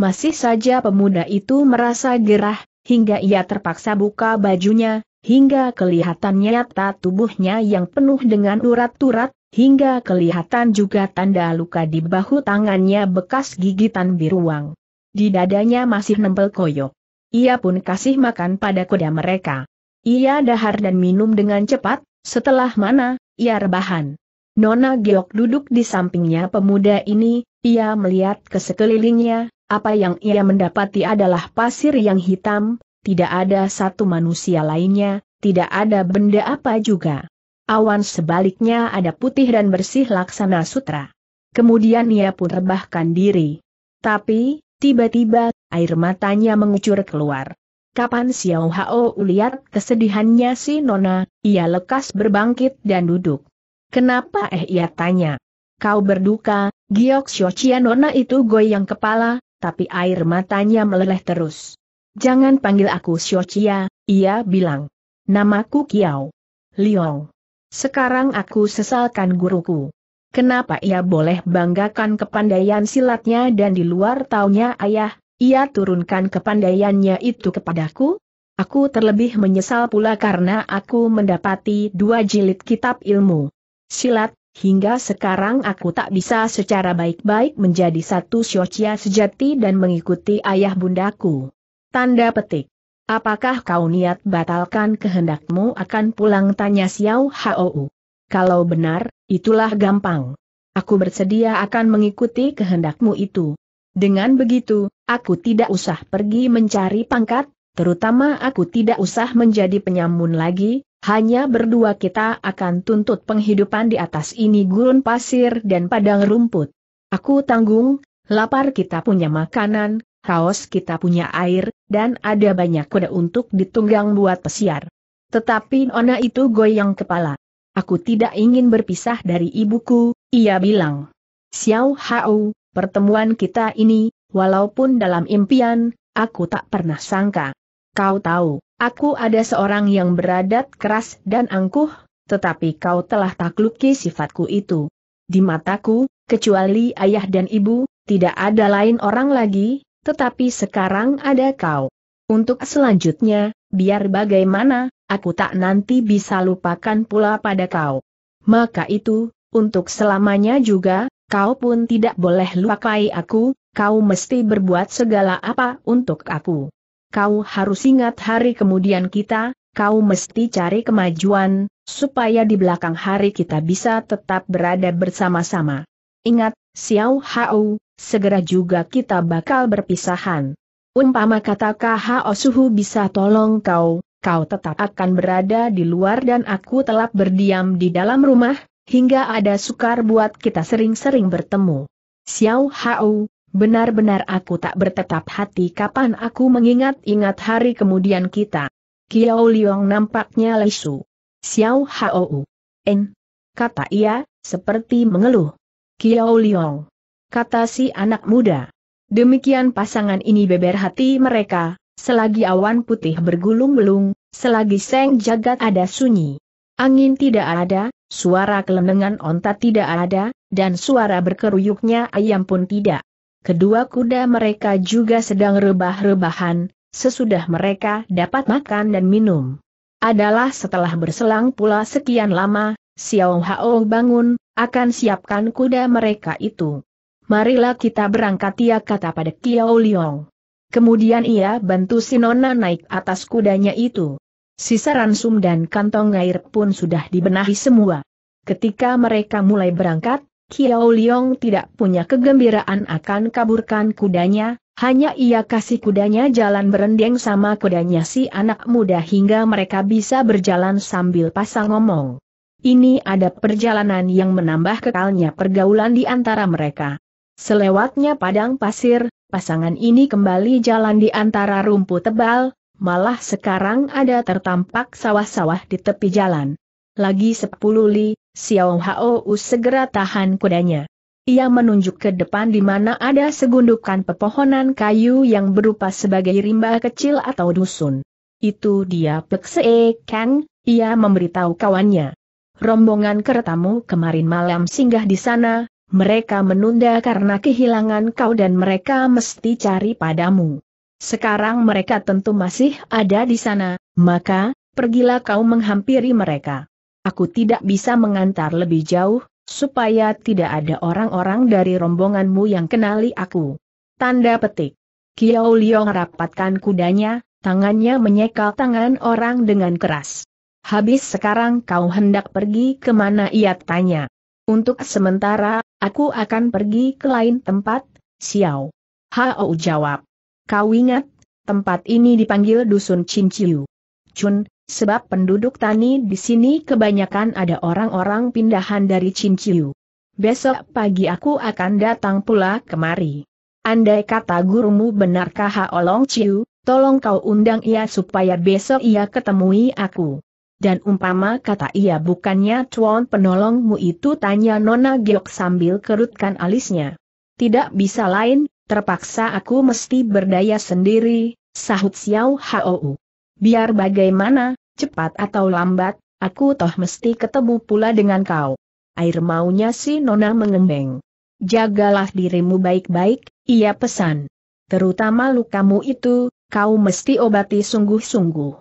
Masih saja pemuda itu merasa gerah, hingga ia terpaksa buka bajunya, hingga kelihatannya nyata tubuhnya yang penuh dengan urat-urat, hingga kelihatan juga tanda luka di bahu tangannya bekas gigitan biruang. Di dadanya masih nempel koyok. Ia pun kasih makan pada kuda mereka. Ia dahar dan minum dengan cepat, setelah mana, ia rebahan. Nona Geok duduk di sampingnya pemuda ini, ia melihat ke sekelilingnya, apa yang ia mendapati adalah pasir yang hitam, tidak ada satu manusia lainnya, tidak ada benda apa juga. Awan sebaliknya ada putih dan bersih laksana sutra. Kemudian ia pun rebahkan diri. Tapi, tiba-tiba, air matanya mengucur keluar. Kapan Xiao Hao lihat kesedihannya si Nona, ia lekas berbangkit dan duduk. Kenapa eh ia tanya. Kau berduka, Giok Xiao Nona itu goyang kepala, tapi air matanya meleleh terus. Jangan panggil aku Xiochia, ia bilang. Namaku Kiao. Liong. Sekarang aku sesalkan guruku. Kenapa ia boleh banggakan kepandaian silatnya dan di luar taunya ayah, ia turunkan kepandaiannya itu kepadaku? Aku terlebih menyesal pula karena aku mendapati dua jilid kitab ilmu. Silat, Hingga sekarang aku tak bisa secara baik-baik menjadi satu syocia sejati dan mengikuti ayah bundaku. Tanda petik. Apakah kau niat batalkan kehendakmu akan pulang tanya Xiao Hou? Kalau benar, itulah gampang. Aku bersedia akan mengikuti kehendakmu itu. Dengan begitu, aku tidak usah pergi mencari pangkat, terutama aku tidak usah menjadi penyamun lagi, hanya berdua kita akan tuntut penghidupan di atas ini gurun pasir dan padang rumput. Aku tanggung, lapar kita punya makanan, haus kita punya air, dan ada banyak kuda untuk ditunggang buat pesiar. Tetapi Nona itu goyang kepala. Aku tidak ingin berpisah dari ibuku, ia bilang. Xiao Hao, pertemuan kita ini, walaupun dalam impian, aku tak pernah sangka. Kau tahu, Aku ada seorang yang beradat keras dan angkuh, tetapi kau telah takluki sifatku itu. Di mataku, kecuali ayah dan ibu, tidak ada lain orang lagi, tetapi sekarang ada kau. Untuk selanjutnya, biar bagaimana, aku tak nanti bisa lupakan pula pada kau. Maka itu, untuk selamanya juga, kau pun tidak boleh lupakai aku, kau mesti berbuat segala apa untuk aku kau harus ingat hari kemudian kita, kau mesti cari kemajuan, supaya di belakang hari kita bisa tetap berada bersama-sama. Ingat, Xiao Hao, segera juga kita bakal berpisahan. Umpama kata Hao Suhu bisa tolong kau, kau tetap akan berada di luar dan aku telah berdiam di dalam rumah, hingga ada sukar buat kita sering-sering bertemu. Xiao Hao, Benar-benar aku tak bertetap hati kapan aku mengingat-ingat hari kemudian kita. Kiao Liong nampaknya lesu. Xiao Hao. En. Kata ia, seperti mengeluh. Kiao Liong. Kata si anak muda. Demikian pasangan ini beber hati mereka, selagi awan putih bergulung-gulung, selagi seng jagat ada sunyi. Angin tidak ada, suara kelenengan onta tidak ada, dan suara berkeruyuknya ayam pun tidak kedua kuda mereka juga sedang rebah-rebahan, sesudah mereka dapat makan dan minum. Adalah setelah berselang pula sekian lama, Xiao Hao bangun, akan siapkan kuda mereka itu. Marilah kita berangkat ia kata pada Kiao Liong. Kemudian ia bantu Sinona naik atas kudanya itu. Sisa ransum dan kantong air pun sudah dibenahi semua. Ketika mereka mulai berangkat, Kiao Liong tidak punya kegembiraan akan kaburkan kudanya, hanya ia kasih kudanya jalan berendeng sama kudanya si anak muda hingga mereka bisa berjalan sambil pasang ngomong. Ini ada perjalanan yang menambah kekalnya pergaulan di antara mereka. Selewatnya padang pasir, pasangan ini kembali jalan di antara rumput tebal, malah sekarang ada tertampak sawah-sawah di tepi jalan. Lagi sepuluh li, Xiao Hao segera tahan kudanya. Ia menunjuk ke depan di mana ada segundukan pepohonan kayu yang berupa sebagai rimba kecil atau dusun. Itu dia Pekse Kang, ia memberitahu kawannya. Rombongan keretamu kemarin malam singgah di sana, mereka menunda karena kehilangan kau dan mereka mesti cari padamu. Sekarang mereka tentu masih ada di sana, maka, pergilah kau menghampiri mereka aku tidak bisa mengantar lebih jauh, supaya tidak ada orang-orang dari rombonganmu yang kenali aku. Tanda petik. Kiao Liong rapatkan kudanya, tangannya menyekal tangan orang dengan keras. Habis sekarang kau hendak pergi kemana ia tanya. Untuk sementara, aku akan pergi ke lain tempat, Xiao. Hao jawab. Kau ingat, tempat ini dipanggil Dusun Cinciu. Chun, Sebab penduduk tani di sini kebanyakan ada orang-orang pindahan dari Cinciu. Besok pagi aku akan datang pula kemari. Andai kata gurumu benarkah Haolong Ciu, tolong kau undang ia supaya besok ia ketemui aku. Dan umpama kata ia bukannya tuan penolongmu itu tanya Nona Geok sambil kerutkan alisnya. Tidak bisa lain, terpaksa aku mesti berdaya sendiri, sahut Xiao Hou. Biar bagaimana, cepat atau lambat, aku toh mesti ketemu pula dengan kau. Air maunya si Nona mengembeng. Jagalah dirimu baik-baik, ia pesan. Terutama lukamu itu, kau mesti obati sungguh-sungguh.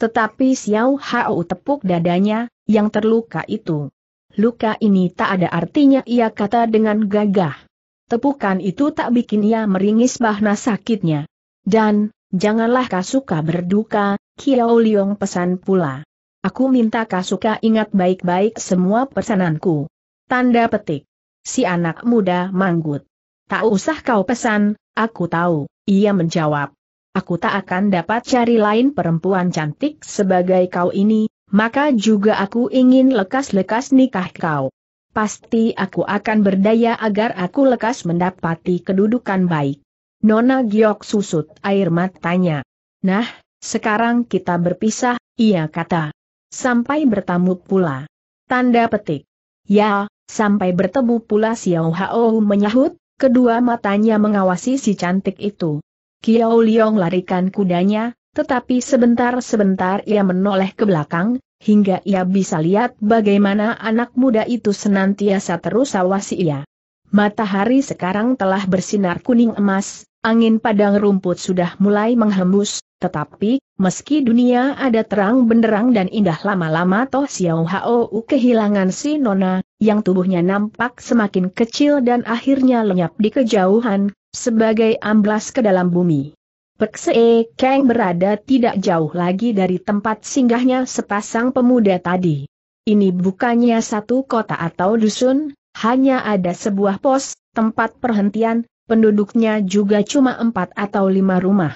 Tetapi Xiao Hao tepuk dadanya, yang terluka itu. Luka ini tak ada artinya ia kata dengan gagah. Tepukan itu tak bikin ia meringis bahna sakitnya. Dan, Janganlah Kasuka berduka, Kiao Liong pesan pula. Aku minta Kasuka ingat baik-baik semua pesananku. Tanda petik. Si anak muda manggut. Tak usah kau pesan, aku tahu, ia menjawab. Aku tak akan dapat cari lain perempuan cantik sebagai kau ini, maka juga aku ingin lekas-lekas nikah kau. Pasti aku akan berdaya agar aku lekas mendapati kedudukan baik. Nona Giok susut air matanya. Nah, sekarang kita berpisah, ia kata. Sampai bertamu pula. Tanda petik. Ya, sampai bertemu pula Xiao Hao menyahut, kedua matanya mengawasi si cantik itu. Kiao Liong larikan kudanya, tetapi sebentar-sebentar ia menoleh ke belakang, hingga ia bisa lihat bagaimana anak muda itu senantiasa terus awasi ia. Matahari sekarang telah bersinar kuning emas, Angin padang rumput sudah mulai menghembus, tetapi, meski dunia ada terang benderang dan indah lama-lama toh Xiao Hao kehilangan si Nona, yang tubuhnya nampak semakin kecil dan akhirnya lenyap di kejauhan, sebagai amblas ke dalam bumi. Perkse Kang berada tidak jauh lagi dari tempat singgahnya sepasang pemuda tadi. Ini bukannya satu kota atau dusun, hanya ada sebuah pos, tempat perhentian, penduduknya juga cuma empat atau lima rumah.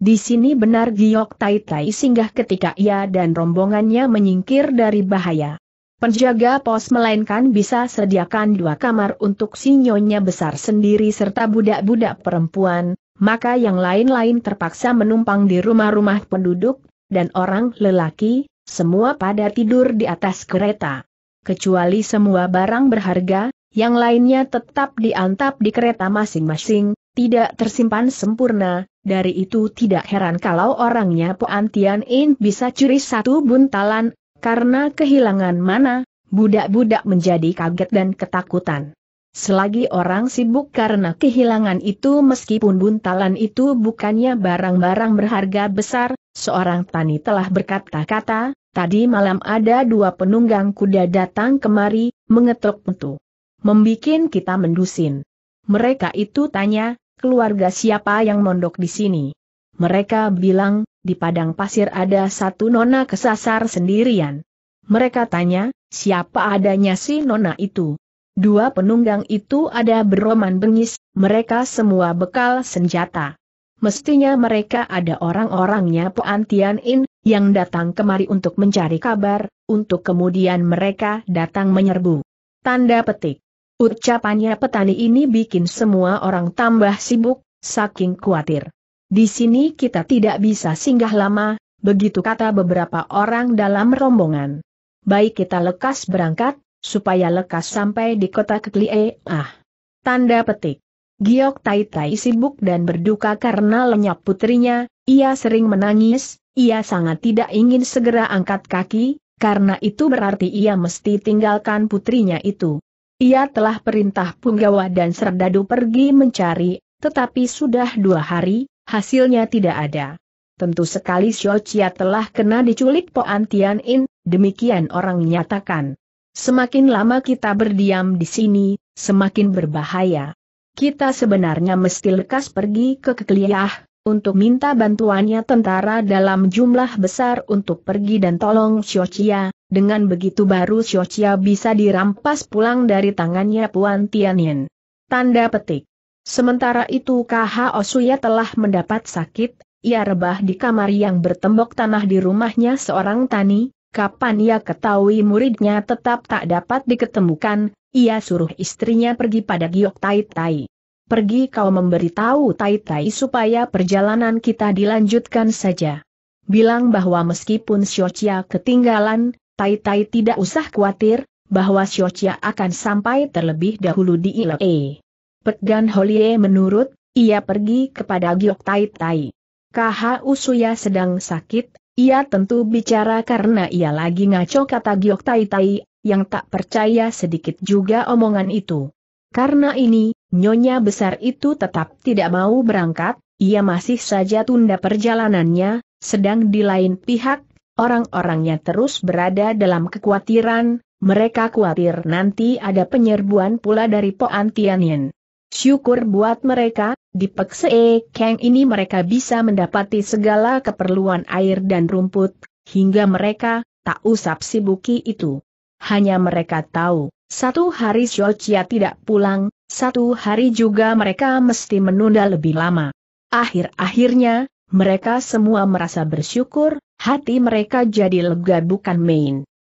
Di sini benar Giok Tai Tai singgah ketika ia dan rombongannya menyingkir dari bahaya. Penjaga pos melainkan bisa sediakan dua kamar untuk sinyonya besar sendiri serta budak-budak perempuan, maka yang lain-lain terpaksa menumpang di rumah-rumah penduduk, dan orang lelaki, semua pada tidur di atas kereta. Kecuali semua barang berharga, yang lainnya tetap diantap di kereta masing-masing, tidak tersimpan sempurna, dari itu tidak heran kalau orangnya Poan Tian In bisa curi satu buntalan, karena kehilangan mana, budak-budak menjadi kaget dan ketakutan. Selagi orang sibuk karena kehilangan itu meskipun buntalan itu bukannya barang-barang berharga besar, seorang tani telah berkata-kata, tadi malam ada dua penunggang kuda datang kemari, mengetuk pintu membikin kita mendusin. Mereka itu tanya, keluarga siapa yang mondok di sini? Mereka bilang, di padang pasir ada satu nona kesasar sendirian. Mereka tanya, siapa adanya si nona itu? Dua penunggang itu ada beroman bengis, mereka semua bekal senjata. Mestinya mereka ada orang-orangnya Poantian In, yang datang kemari untuk mencari kabar, untuk kemudian mereka datang menyerbu. Tanda petik. Ucapannya petani ini bikin semua orang tambah sibuk, saking khawatir. Di sini kita tidak bisa singgah lama, begitu kata beberapa orang dalam rombongan. Baik kita lekas berangkat, supaya lekas sampai di kota Keklie, ah. Tanda petik. Giok Tai Tai sibuk dan berduka karena lenyap putrinya, ia sering menangis, ia sangat tidak ingin segera angkat kaki, karena itu berarti ia mesti tinggalkan putrinya itu. Ia telah perintah Punggawa dan Serdadu pergi mencari, tetapi sudah dua hari, hasilnya tidak ada. Tentu sekali Xiochia telah kena diculik Po Antian In, demikian orang nyatakan. Semakin lama kita berdiam di sini, semakin berbahaya. Kita sebenarnya mesti lekas pergi ke Kekliah, untuk minta bantuannya tentara dalam jumlah besar untuk pergi dan tolong Xiochia, dengan begitu baru Xiochia bisa dirampas pulang dari tangannya Puan Tianyin. Tanda petik. Sementara itu KH Osuya telah mendapat sakit, ia rebah di kamar yang bertembok tanah di rumahnya seorang tani, kapan ia ketahui muridnya tetap tak dapat diketemukan, ia suruh istrinya pergi pada Giok Tai Tai. Pergi kau memberitahu Tai Tai supaya perjalanan kita dilanjutkan saja bilang bahwa meskipun Xiochia ketinggalan, Tai Tai tidak usah khawatir, bahwa Xiochia akan sampai terlebih dahulu di Ile. Gan Holie menurut, ia pergi kepada Giok Tai Tai. KH Usuya sedang sakit, ia tentu bicara karena ia lagi ngaco kata Giok Tai Tai, yang tak percaya sedikit juga omongan itu. Karena ini, nyonya besar itu tetap tidak mau berangkat, ia masih saja tunda perjalanannya, sedang di lain pihak, Orang-orangnya terus berada dalam kekhawatiran, mereka khawatir nanti ada penyerbuan pula dari Poan Tianyin. Syukur buat mereka, di Pekse Kang ini mereka bisa mendapati segala keperluan air dan rumput, hingga mereka tak usap si sibuki itu. Hanya mereka tahu, satu hari Shochia tidak pulang, satu hari juga mereka mesti menunda lebih lama. Akhir-akhirnya, mereka semua merasa bersyukur, hati mereka jadi lega bukan main.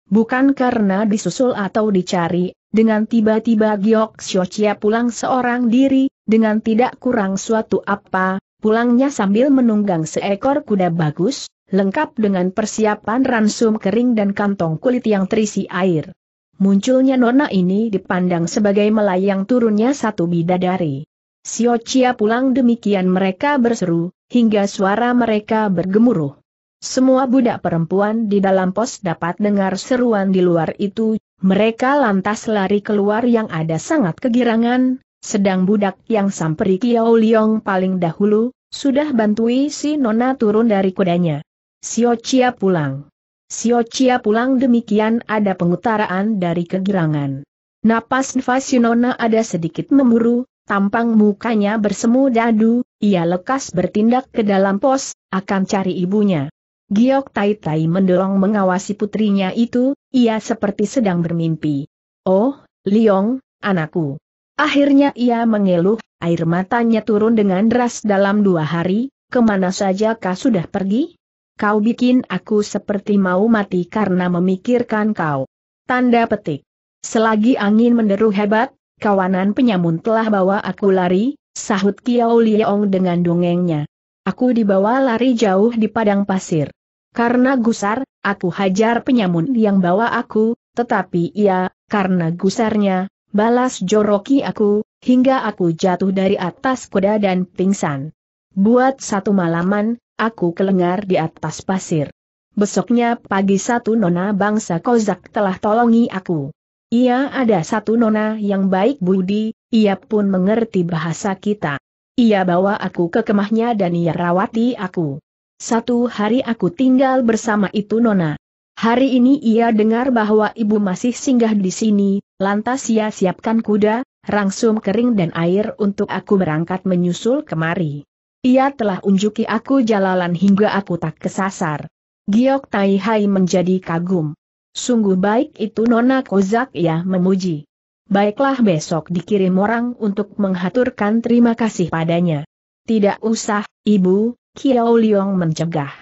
Bukan karena disusul atau dicari, dengan tiba-tiba Giok Xiochia pulang seorang diri, dengan tidak kurang suatu apa, pulangnya sambil menunggang seekor kuda bagus, lengkap dengan persiapan ransum kering dan kantong kulit yang terisi air. Munculnya nona ini dipandang sebagai melayang turunnya satu bidadari. Xiochia pulang demikian mereka berseru, hingga suara mereka bergemuruh. Semua budak perempuan di dalam pos dapat dengar seruan di luar itu, mereka lantas lari keluar yang ada sangat kegirangan, sedang budak yang samperi Kiao Liong paling dahulu, sudah bantui si Nona turun dari kudanya. Sio Chia pulang. Sio Chia pulang demikian ada pengutaraan dari kegirangan. Napas nafas Nona ada sedikit memburu, Tampang mukanya bersemu dadu, ia lekas bertindak ke dalam pos, akan cari ibunya. Giok Tai Tai mendorong mengawasi putrinya itu, ia seperti sedang bermimpi. Oh, Liong, anakku. Akhirnya ia mengeluh, air matanya turun dengan deras dalam dua hari, kemana saja kau sudah pergi? Kau bikin aku seperti mau mati karena memikirkan kau. Tanda petik. Selagi angin menderu hebat, Kawanan penyamun telah bawa aku lari, sahut Kiao Liang dengan dongengnya. Aku dibawa lari jauh di padang pasir. Karena gusar, aku hajar penyamun yang bawa aku, tetapi ia, karena gusarnya, balas joroki aku, hingga aku jatuh dari atas kuda dan pingsan. Buat satu malaman, aku kelengar di atas pasir. Besoknya pagi satu nona bangsa Kozak telah tolongi aku. Ia ada satu nona yang baik budi, ia pun mengerti bahasa kita. Ia bawa aku ke kemahnya dan ia rawati aku. Satu hari aku tinggal bersama itu nona. Hari ini ia dengar bahwa ibu masih singgah di sini, lantas ia siapkan kuda, rangsum kering dan air untuk aku berangkat menyusul kemari. Ia telah unjuki aku jalalan hingga aku tak kesasar. Giok Tai Hai menjadi kagum. Sungguh baik itu Nona Kozak ya, memuji. Baiklah besok dikirim orang untuk menghaturkan terima kasih padanya. Tidak usah, Ibu, Kiao Liong mencegah.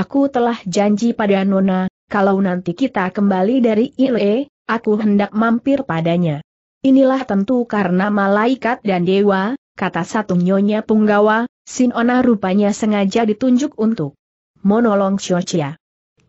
Aku telah janji pada Nona, kalau nanti kita kembali dari Ile, aku hendak mampir padanya. Inilah tentu karena malaikat dan dewa, kata satu nyonya punggawa, Sinona rupanya sengaja ditunjuk untuk monolong Shochia.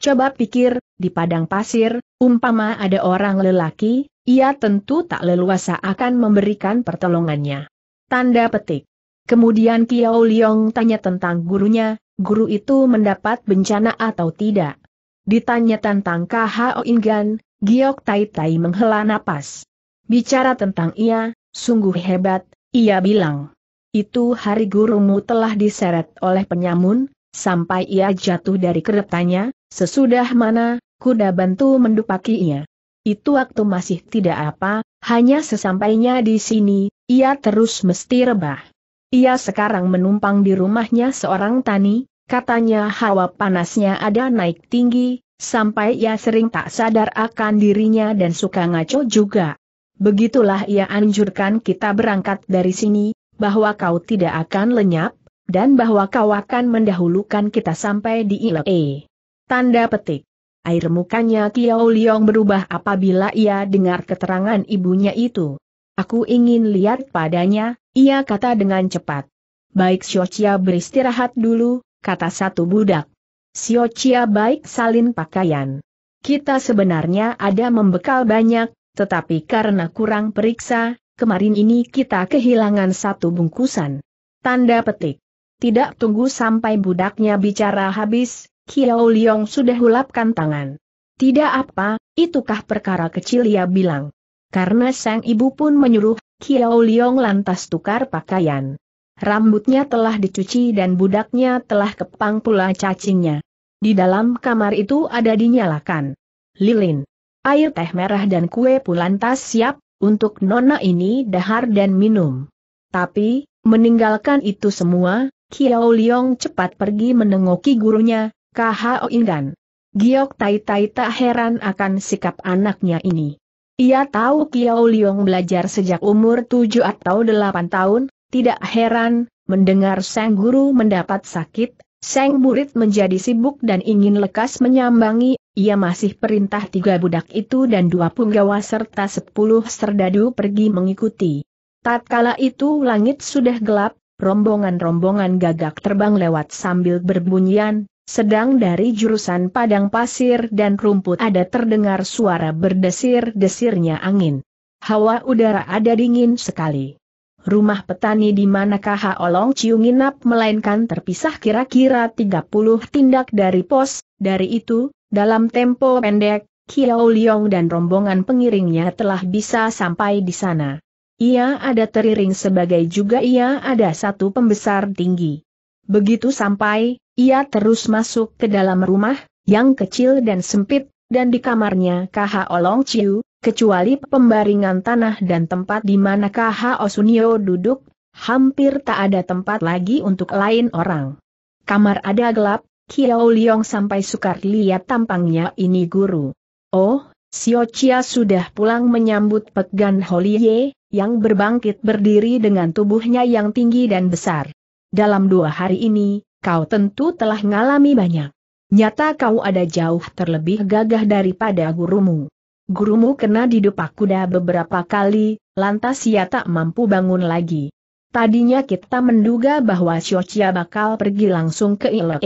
Coba pikir, di padang pasir, umpama ada orang lelaki, ia tentu tak leluasa akan memberikan pertolongannya. Tanda petik. Kemudian Kiao Liong tanya tentang gurunya, guru itu mendapat bencana atau tidak. Ditanya tentang KHO Ingan, Giok Tai Tai menghela napas. Bicara tentang ia, sungguh hebat, ia bilang. Itu hari gurumu telah diseret oleh penyamun, sampai ia jatuh dari keretanya, Sesudah mana, kuda bantu mendupakinya. Itu waktu masih tidak apa, hanya sesampainya di sini, ia terus mesti rebah. Ia sekarang menumpang di rumahnya seorang tani, katanya hawa panasnya ada naik tinggi, sampai ia sering tak sadar akan dirinya dan suka ngaco juga. Begitulah ia anjurkan kita berangkat dari sini, bahwa kau tidak akan lenyap, dan bahwa kau akan mendahulukan kita sampai di ILE. Tanda petik. Air mukanya Kiao Liong berubah apabila ia dengar keterangan ibunya itu. Aku ingin lihat padanya, ia kata dengan cepat. Baik Xiochia beristirahat dulu, kata satu budak. Xiochia baik salin pakaian. Kita sebenarnya ada membekal banyak, tetapi karena kurang periksa, kemarin ini kita kehilangan satu bungkusan. Tanda petik. Tidak tunggu sampai budaknya bicara habis, Kiao Liong sudah hulapkan tangan. Tidak apa, itukah perkara kecil ia bilang. Karena sang ibu pun menyuruh, Kiao Liong lantas tukar pakaian. Rambutnya telah dicuci dan budaknya telah kepang pula cacingnya. Di dalam kamar itu ada dinyalakan. Lilin. Air teh merah dan kue pulantas siap, untuk nona ini dahar dan minum. Tapi, meninggalkan itu semua, Kiao Liong cepat pergi menengoki gurunya, KHO Indan. Giok Tai Tai tak heran akan sikap anaknya ini. Ia tahu Kiao Liong belajar sejak umur tujuh atau delapan tahun, tidak heran, mendengar sang guru mendapat sakit, sang murid menjadi sibuk dan ingin lekas menyambangi, ia masih perintah tiga budak itu dan dua punggawa serta sepuluh serdadu pergi mengikuti. Tatkala itu langit sudah gelap, rombongan-rombongan gagak terbang lewat sambil berbunyian, sedang dari jurusan padang pasir dan rumput ada terdengar suara berdesir-desirnya angin. Hawa udara ada dingin sekali. Rumah petani di manakah Olong Ciu nginap melainkan terpisah kira-kira 30 tindak dari pos, dari itu, dalam tempo pendek, Kiao Liong dan rombongan pengiringnya telah bisa sampai di sana. Ia ada teriring sebagai juga ia ada satu pembesar tinggi. Begitu sampai, ia terus masuk ke dalam rumah, yang kecil dan sempit, dan di kamarnya KH Olong Chiu, kecuali pembaringan tanah dan tempat di mana KH Osunio duduk, hampir tak ada tempat lagi untuk lain orang. Kamar ada gelap, Kiao Liong sampai sukar lihat tampangnya ini guru. Oh, Sio Chia sudah pulang menyambut Pegan Holie, yang berbangkit berdiri dengan tubuhnya yang tinggi dan besar. Dalam dua hari ini, kau tentu telah mengalami banyak. Nyata kau ada jauh terlebih gagah daripada gurumu. Gurumu kena didupak kuda beberapa kali, lantas ia tak mampu bangun lagi. Tadinya kita menduga bahwa Xiaochia bakal pergi langsung ke Ile.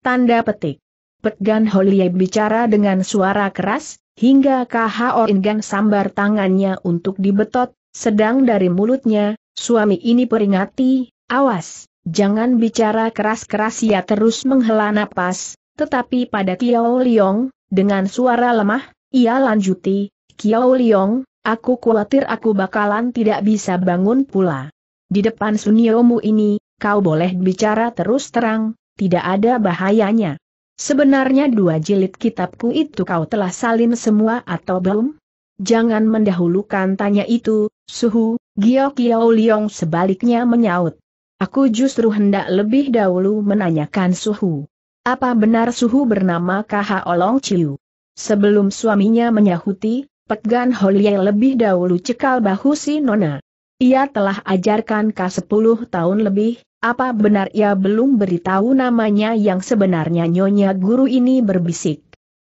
Tanda petik. Petgan Holie bicara dengan suara keras, hingga KHO Ingan sambar tangannya untuk dibetot, sedang dari mulutnya, suami ini peringati, awas, Jangan bicara keras-keras ia terus menghela napas, tetapi pada Kiao Liong, dengan suara lemah, ia lanjuti, Kiao Liong, aku khawatir aku bakalan tidak bisa bangun pula. Di depan suniomu ini, kau boleh bicara terus terang, tidak ada bahayanya. Sebenarnya dua jilid kitabku itu kau telah salin semua atau belum? Jangan mendahulukan tanya itu, suhu, Gio Kiao Liong sebaliknya menyaut. Aku justru hendak lebih dahulu menanyakan Suhu. Apa benar Suhu bernama KH Olong Chiu? Sebelum suaminya menyahuti, Pegan Holie lebih dahulu cekal bahu si Nona. Ia telah ajarkan K 10 tahun lebih, apa benar ia belum beritahu namanya yang sebenarnya nyonya guru ini berbisik.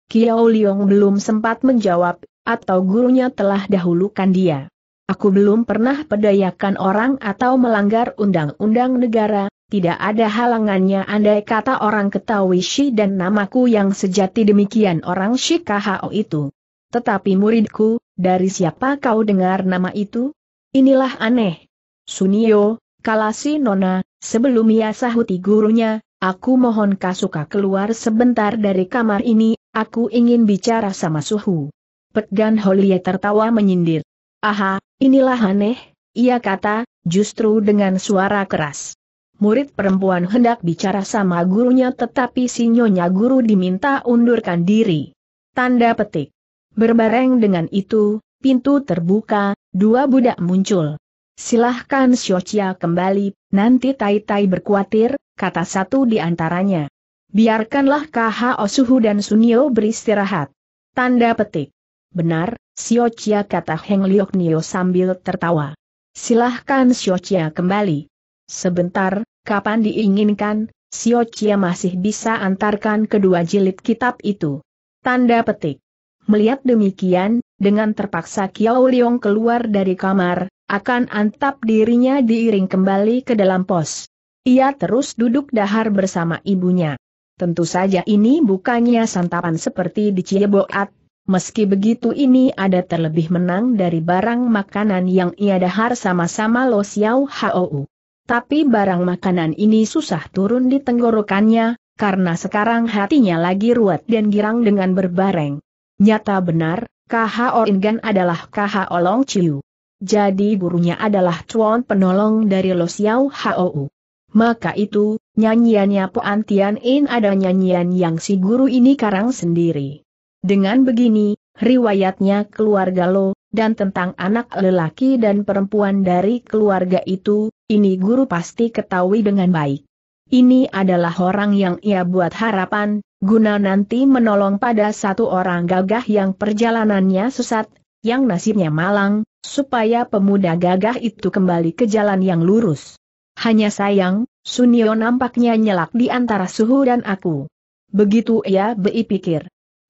Kiao Liong belum sempat menjawab, atau gurunya telah dahulukan dia. Aku belum pernah pedayakan orang atau melanggar undang-undang negara, tidak ada halangannya andai kata orang ketahui Shi dan namaku yang sejati demikian orang Shi KHO itu. Tetapi muridku, dari siapa kau dengar nama itu? Inilah aneh. Sunio, kalasi nona, sebelum ia sahuti gurunya, aku mohon Kasuka keluar sebentar dari kamar ini, aku ingin bicara sama Suhu. Pegan Holie tertawa menyindir. Aha, inilah aneh, ia kata, justru dengan suara keras. Murid perempuan hendak bicara sama gurunya tetapi si nyonya guru diminta undurkan diri. Tanda petik. Berbareng dengan itu, pintu terbuka, dua budak muncul. Silahkan Xiochia kembali, nanti Tai Tai berkuatir, kata satu di antaranya. Biarkanlah KH Osuhu dan Sunio beristirahat. Tanda petik. Benar, Sio Chia kata Heng Liok Nio sambil tertawa. Silahkan Sio Chia kembali. Sebentar, kapan diinginkan, Sio Chia masih bisa antarkan kedua jilid kitab itu. Tanda petik. Melihat demikian, dengan terpaksa Kiao Liong keluar dari kamar, akan antap dirinya diiring kembali ke dalam pos. Ia terus duduk dahar bersama ibunya. Tentu saja ini bukannya santapan seperti di Cieboat, Meski begitu ini ada terlebih menang dari barang makanan yang ia dahar sama-sama Lo Xiao Hou. Tapi barang makanan ini susah turun di tenggorokannya, karena sekarang hatinya lagi ruwet dan girang dengan berbareng. Nyata benar, KHO Ingan adalah KHO Long Chiu. Jadi gurunya adalah cuan penolong dari Lo Xiao Hou. Maka itu, nyanyiannya Poan Tian In ada nyanyian yang si guru ini karang sendiri. Dengan begini, riwayatnya keluarga Lo, dan tentang anak lelaki dan perempuan dari keluarga itu, ini guru pasti ketahui dengan baik. Ini adalah orang yang ia buat harapan, guna nanti menolong pada satu orang gagah yang perjalanannya sesat, yang nasibnya malang, supaya pemuda gagah itu kembali ke jalan yang lurus. Hanya sayang, Sunio nampaknya nyelak di antara Suhu dan aku. Begitu ia berpikir.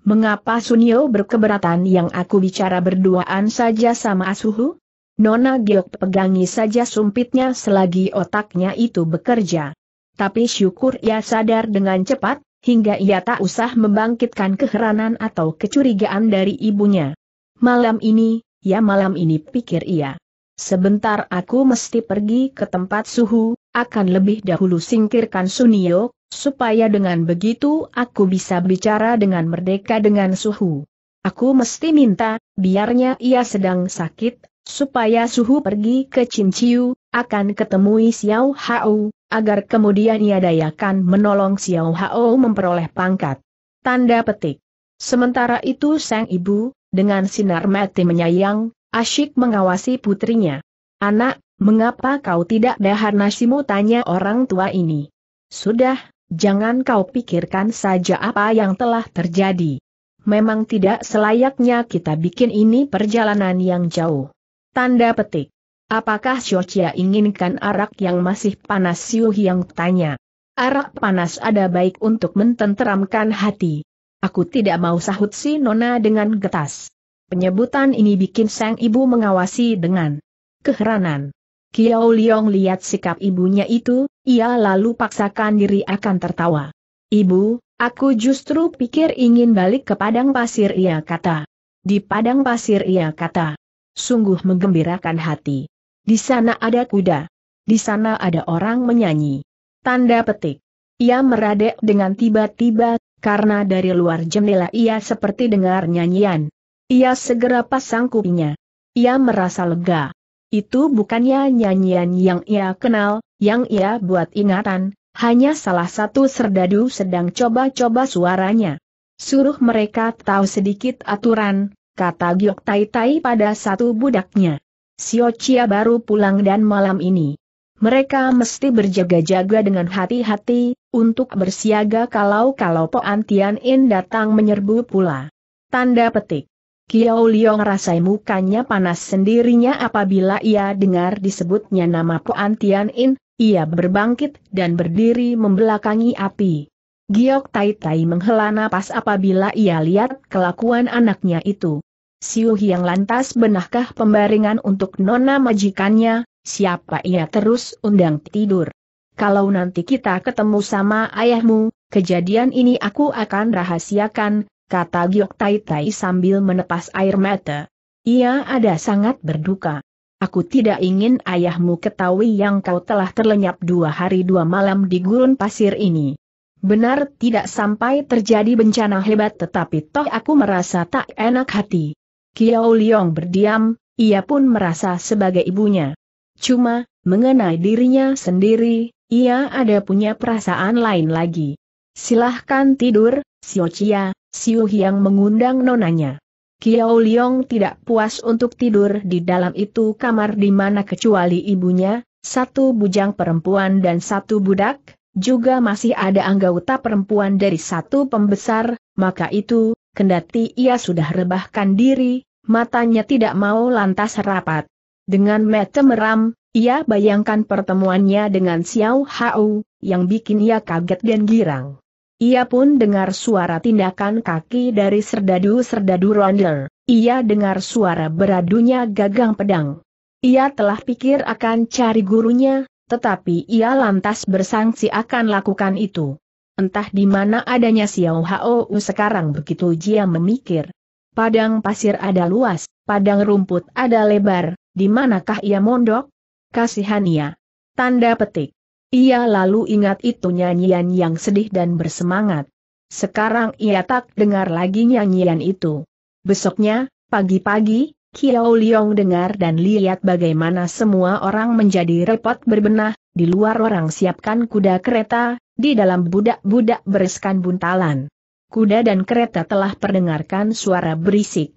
Mengapa Sunyo berkeberatan yang aku bicara berduaan saja sama Asuhu? Nona Giok pegangi saja sumpitnya selagi otaknya itu bekerja. Tapi syukur ia sadar dengan cepat, hingga ia tak usah membangkitkan keheranan atau kecurigaan dari ibunya. Malam ini, ya malam ini pikir ia. Sebentar aku mesti pergi ke tempat suhu, akan lebih dahulu singkirkan Sunio, supaya dengan begitu aku bisa bicara dengan merdeka dengan suhu. Aku mesti minta, biarnya ia sedang sakit, supaya suhu pergi ke Cinciu, akan ketemui Xiao Hao, agar kemudian ia dayakan menolong Xiao Hao memperoleh pangkat. Tanda petik. Sementara itu sang ibu, dengan sinar mati menyayang, asyik mengawasi putrinya. Anak, mengapa kau tidak dahar nasimu tanya orang tua ini? Sudah, Jangan kau pikirkan saja apa yang telah terjadi. Memang tidak selayaknya kita bikin ini perjalanan yang jauh. Tanda petik. Apakah Shochia inginkan arak yang masih panas Siu yang tanya. Arak panas ada baik untuk mententeramkan hati. Aku tidak mau sahut si Nona dengan getas. Penyebutan ini bikin sang ibu mengawasi dengan keheranan. Kiao Liong lihat sikap ibunya itu, ia lalu paksakan diri akan tertawa. Ibu, aku justru pikir ingin balik ke padang pasir ia kata. Di padang pasir ia kata. Sungguh menggembirakan hati. Di sana ada kuda. Di sana ada orang menyanyi. Tanda petik. Ia meradek dengan tiba-tiba, karena dari luar jendela ia seperti dengar nyanyian. Ia segera pasang kupingnya. Ia merasa lega. Itu bukannya nyanyian yang ia kenal, yang ia buat ingatan, hanya salah satu serdadu sedang coba-coba suaranya. Suruh mereka tahu sedikit aturan, kata Giok Tai Tai pada satu budaknya. Sio Chia baru pulang dan malam ini. Mereka mesti berjaga-jaga dengan hati-hati, untuk bersiaga kalau-kalau Po Antian In datang menyerbu pula. Tanda petik. Kiao Liong rasai mukanya panas sendirinya apabila ia dengar disebutnya nama Po Antian In, ia berbangkit dan berdiri membelakangi api. Giok Tai Tai menghela napas apabila ia lihat kelakuan anaknya itu. Siu yang lantas benahkah pembaringan untuk nona majikannya, siapa ia terus undang tidur. Kalau nanti kita ketemu sama ayahmu, kejadian ini aku akan rahasiakan, kata Giok Tai Tai sambil menepas air mata. Ia ada sangat berduka. Aku tidak ingin ayahmu ketahui yang kau telah terlenyap dua hari dua malam di gurun pasir ini. Benar tidak sampai terjadi bencana hebat tetapi toh aku merasa tak enak hati. Kiao Liong berdiam, ia pun merasa sebagai ibunya. Cuma, mengenai dirinya sendiri, ia ada punya perasaan lain lagi. Silahkan tidur, Xiao Chia, Xiu Hiang mengundang nonanya. Kiao Liong tidak puas untuk tidur di dalam itu kamar di mana kecuali ibunya, satu bujang perempuan dan satu budak, juga masih ada anggota perempuan dari satu pembesar, maka itu, kendati ia sudah rebahkan diri, matanya tidak mau lantas rapat. Dengan mata meram, ia bayangkan pertemuannya dengan Xiao Hao, yang bikin ia kaget dan girang. Ia pun dengar suara tindakan kaki dari serdadu-serdadu Rondler. Ia dengar suara beradunya gagang pedang. Ia telah pikir akan cari gurunya, tetapi ia lantas bersangsi akan lakukan itu. Entah di mana adanya Xiao Hao sekarang begitu dia memikir. Padang pasir ada luas, padang rumput ada lebar, di manakah ia mondok? Kasihan ia. Tanda petik. Ia lalu ingat itu nyanyian yang sedih dan bersemangat. Sekarang ia tak dengar lagi nyanyian itu. Besoknya, pagi-pagi, Kiao Liong dengar dan lihat bagaimana semua orang menjadi repot berbenah, di luar orang siapkan kuda kereta, di dalam budak-budak bereskan buntalan. Kuda dan kereta telah perdengarkan suara berisik.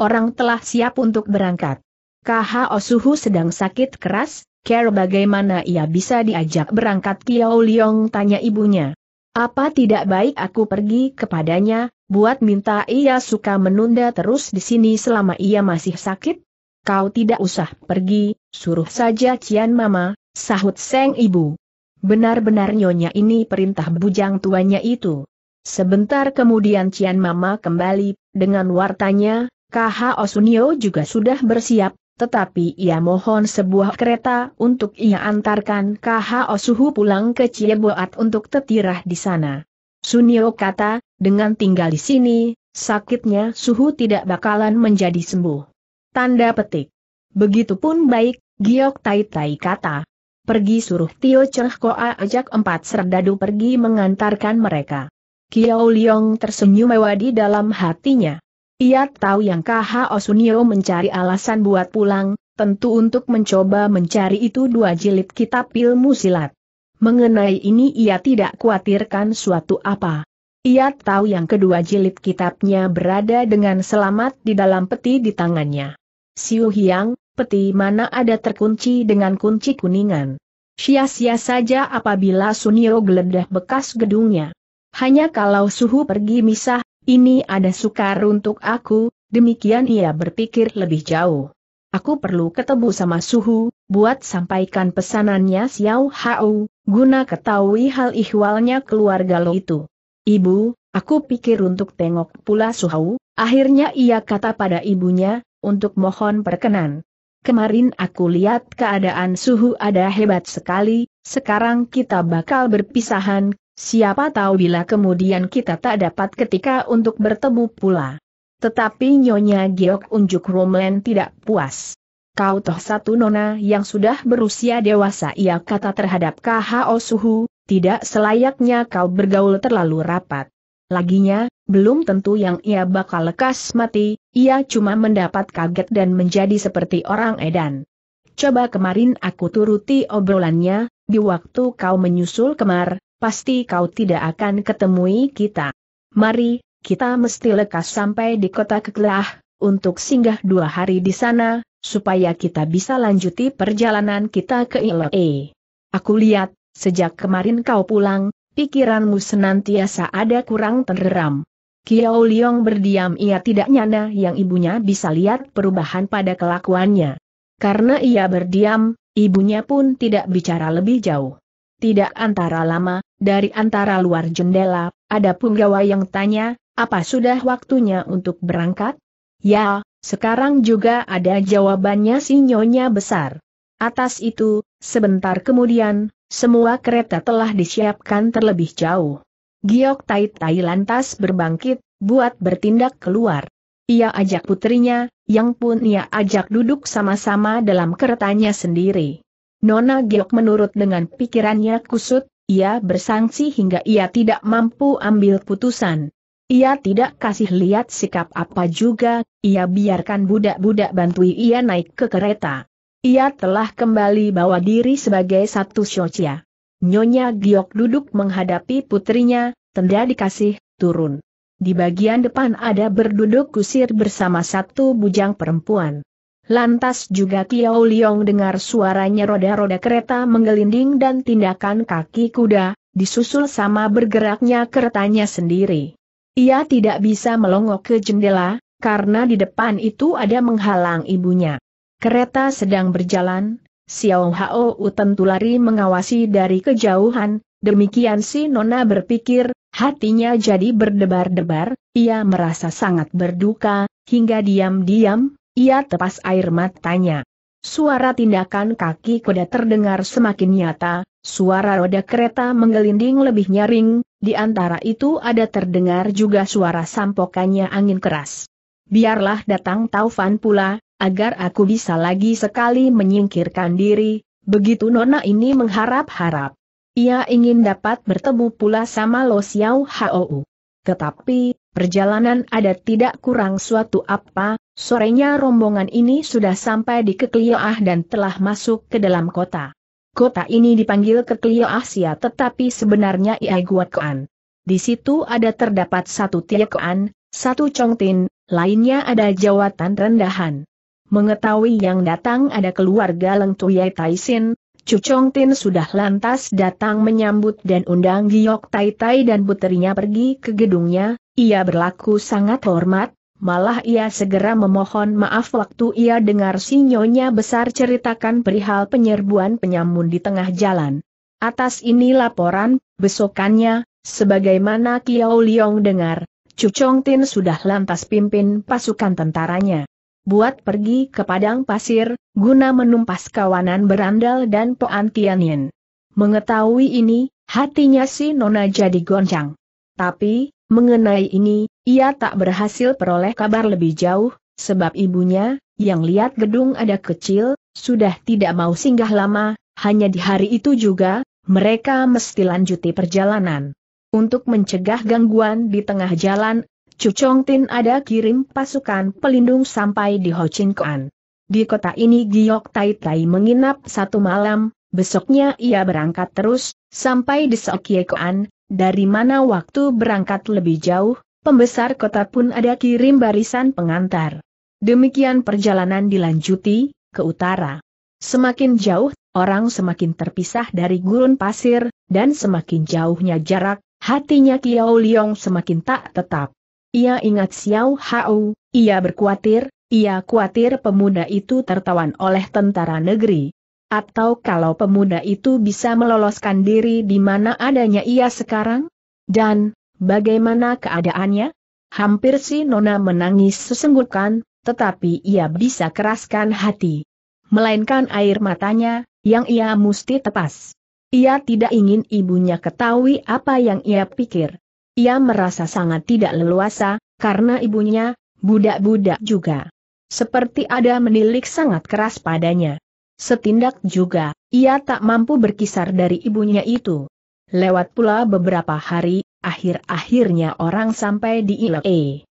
Orang telah siap untuk berangkat. Kaha Osuhu sedang sakit keras, Care bagaimana ia bisa diajak berangkat Kiao Liong tanya ibunya. Apa tidak baik aku pergi kepadanya, buat minta ia suka menunda terus di sini selama ia masih sakit? Kau tidak usah pergi, suruh saja Cian Mama, sahut Seng Ibu. Benar-benar nyonya ini perintah bujang tuanya itu. Sebentar kemudian Cian Mama kembali, dengan wartanya, KH Osunio juga sudah bersiap, tetapi ia mohon sebuah kereta untuk ia antarkan KH Suhu pulang ke Cieboat untuk tetirah di sana. Sunio kata, dengan tinggal di sini, sakitnya Suhu tidak bakalan menjadi sembuh. Tanda petik. Begitupun baik, Giok Tai Tai kata. Pergi suruh Tio Cheh Koa ajak empat serdadu pergi mengantarkan mereka. Kiao Liong tersenyum mewadi dalam hatinya. Ia tahu yang KH Osunio mencari alasan buat pulang, tentu untuk mencoba mencari itu dua jilid kitab ilmu silat. Mengenai ini ia tidak khawatirkan suatu apa. Ia tahu yang kedua jilid kitabnya berada dengan selamat di dalam peti di tangannya. Siu Hiang, peti mana ada terkunci dengan kunci kuningan. Sia-sia saja apabila Sunio geledah bekas gedungnya. Hanya kalau suhu pergi misah, ini ada sukar untuk aku, demikian ia berpikir lebih jauh. Aku perlu ketemu sama Suhu, buat sampaikan pesanannya Xiao Hao, guna ketahui hal ihwalnya keluarga lo itu. Ibu, aku pikir untuk tengok pula Suhu, akhirnya ia kata pada ibunya, untuk mohon perkenan. Kemarin aku lihat keadaan Suhu ada hebat sekali, sekarang kita bakal berpisahan, Siapa tahu bila kemudian kita tak dapat ketika untuk bertemu pula. Tetapi Nyonya Geok Unjuk Romlen tidak puas. Kau toh satu nona yang sudah berusia dewasa ia kata terhadap KHO Suhu, tidak selayaknya kau bergaul terlalu rapat. Laginya, belum tentu yang ia bakal lekas mati, ia cuma mendapat kaget dan menjadi seperti orang edan. Coba kemarin aku turuti obrolannya, di waktu kau menyusul kemar, pasti kau tidak akan ketemui kita. Mari, kita mesti lekas sampai di kota Keklah, untuk singgah dua hari di sana, supaya kita bisa lanjuti perjalanan kita ke Iloe. Aku lihat, sejak kemarin kau pulang, pikiranmu senantiasa ada kurang tergeram. Kiao Liong berdiam ia tidak nyana yang ibunya bisa lihat perubahan pada kelakuannya. Karena ia berdiam, ibunya pun tidak bicara lebih jauh. Tidak antara lama, dari antara luar jendela, ada punggawa yang tanya, apa sudah waktunya untuk berangkat? Ya, sekarang juga ada jawabannya si nyonya besar. Atas itu, sebentar kemudian, semua kereta telah disiapkan terlebih jauh. Giok Tai Tai lantas berbangkit, buat bertindak keluar. Ia ajak putrinya, yang pun ia ajak duduk sama-sama dalam keretanya sendiri. Nona Giok menurut dengan pikirannya kusut, ia bersangsi hingga ia tidak mampu ambil putusan. Ia tidak kasih lihat sikap apa juga, ia biarkan budak-budak bantui ia naik ke kereta. Ia telah kembali bawa diri sebagai satu syocia. Nyonya Giok duduk menghadapi putrinya, tenda dikasih, turun. Di bagian depan ada berduduk kusir bersama satu bujang perempuan. Lantas juga Tiao Liong dengar suaranya roda-roda kereta menggelinding dan tindakan kaki kuda, disusul sama bergeraknya keretanya sendiri. Ia tidak bisa melongok ke jendela, karena di depan itu ada menghalang ibunya. Kereta sedang berjalan, Xiao Hao tentu lari mengawasi dari kejauhan, demikian si Nona berpikir, hatinya jadi berdebar-debar, ia merasa sangat berduka, hingga diam-diam, ia tepas air matanya. Suara tindakan kaki kuda terdengar semakin nyata, suara roda kereta menggelinding lebih nyaring, di antara itu ada terdengar juga suara sampokannya angin keras. Biarlah datang Taufan pula, agar aku bisa lagi sekali menyingkirkan diri, begitu Nona ini mengharap-harap. Ia ingin dapat bertemu pula sama Lo Xiao Hou. Tetapi, perjalanan ada tidak kurang suatu apa, Sorenya rombongan ini sudah sampai di Keklioah dan telah masuk ke dalam kota. Kota ini dipanggil Keklioah Sia tetapi sebenarnya ia Iaguatkoan. Di situ ada terdapat satu Tiakoan, satu Tin, lainnya ada jawatan rendahan. Mengetahui yang datang ada keluarga Leng Tuyai Taisin, Chu Tin sudah lantas datang menyambut dan undang Giok Tai Tai dan puterinya pergi ke gedungnya, ia berlaku sangat hormat, Malah ia segera memohon maaf waktu ia dengar sinyonya besar ceritakan perihal penyerbuan penyamun di tengah jalan. Atas ini laporan, besokannya, sebagaimana Kiao Liong dengar, Chu Chong Tin sudah lantas pimpin pasukan tentaranya. Buat pergi ke padang pasir, guna menumpas kawanan berandal dan Poan Tianyin. Mengetahui ini, hatinya si Nona jadi goncang. Tapi, mengenai ini, ia tak berhasil peroleh kabar lebih jauh, sebab ibunya, yang lihat gedung ada kecil, sudah tidak mau singgah lama, hanya di hari itu juga, mereka mesti lanjuti perjalanan. Untuk mencegah gangguan di tengah jalan, Chu Tin ada kirim pasukan pelindung sampai di Ho Chin Kuan. Di kota ini Giok Tai Tai menginap satu malam, besoknya ia berangkat terus, sampai di Sokye Kuan, dari mana waktu berangkat lebih jauh, pembesar kota pun ada kirim barisan pengantar. Demikian perjalanan dilanjuti, ke utara. Semakin jauh, orang semakin terpisah dari gurun pasir, dan semakin jauhnya jarak, hatinya Kiau Liong semakin tak tetap. Ia ingat Xiao Hao, ia berkuatir, ia kuatir pemuda itu tertawan oleh tentara negeri. Atau kalau pemuda itu bisa meloloskan diri di mana adanya ia sekarang? Dan, Bagaimana keadaannya? Hampir si Nona menangis sesenggukan, tetapi ia bisa keraskan hati. Melainkan air matanya, yang ia mesti tepas. Ia tidak ingin ibunya ketahui apa yang ia pikir. Ia merasa sangat tidak leluasa, karena ibunya, budak-budak juga. Seperti ada menilik sangat keras padanya. Setindak juga, ia tak mampu berkisar dari ibunya itu. Lewat pula beberapa hari, akhir-akhirnya orang sampai di ILE.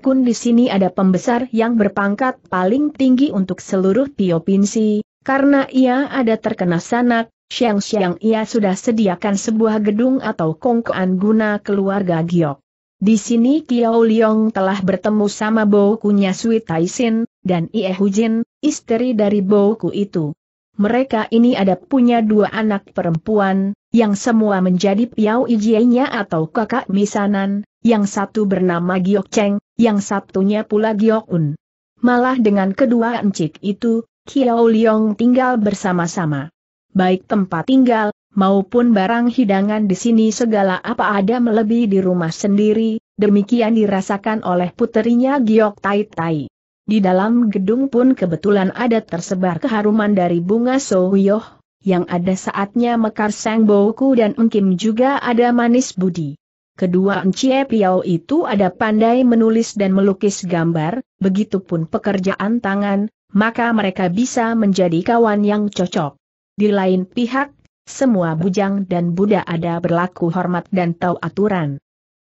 Kun di sini ada pembesar yang berpangkat paling tinggi untuk seluruh Piopinsi, karena ia ada terkena sanak, siang-siang ia sudah sediakan sebuah gedung atau kongkoan guna keluarga Giok. Di sini Kiao Liong telah bertemu sama bokunya Sui Taisin, dan Ie Hujin, istri dari boku itu. Mereka ini ada punya dua anak perempuan, yang semua menjadi piau ijienya atau kakak misanan, yang satu bernama Giok Cheng, yang satunya pula Giok Un. Malah dengan kedua encik itu, Kiao Liong tinggal bersama-sama. Baik tempat tinggal, maupun barang hidangan di sini segala apa ada melebihi di rumah sendiri, demikian dirasakan oleh puterinya Giok Tai Tai. Di dalam gedung pun kebetulan ada tersebar keharuman dari bunga Sohyoh, yang ada saatnya Mekar Sang bauku dan Engkim juga ada manis budi. Kedua Encie Piao itu ada pandai menulis dan melukis gambar, begitupun pekerjaan tangan, maka mereka bisa menjadi kawan yang cocok. Di lain pihak, semua bujang dan budak ada berlaku hormat dan tahu aturan.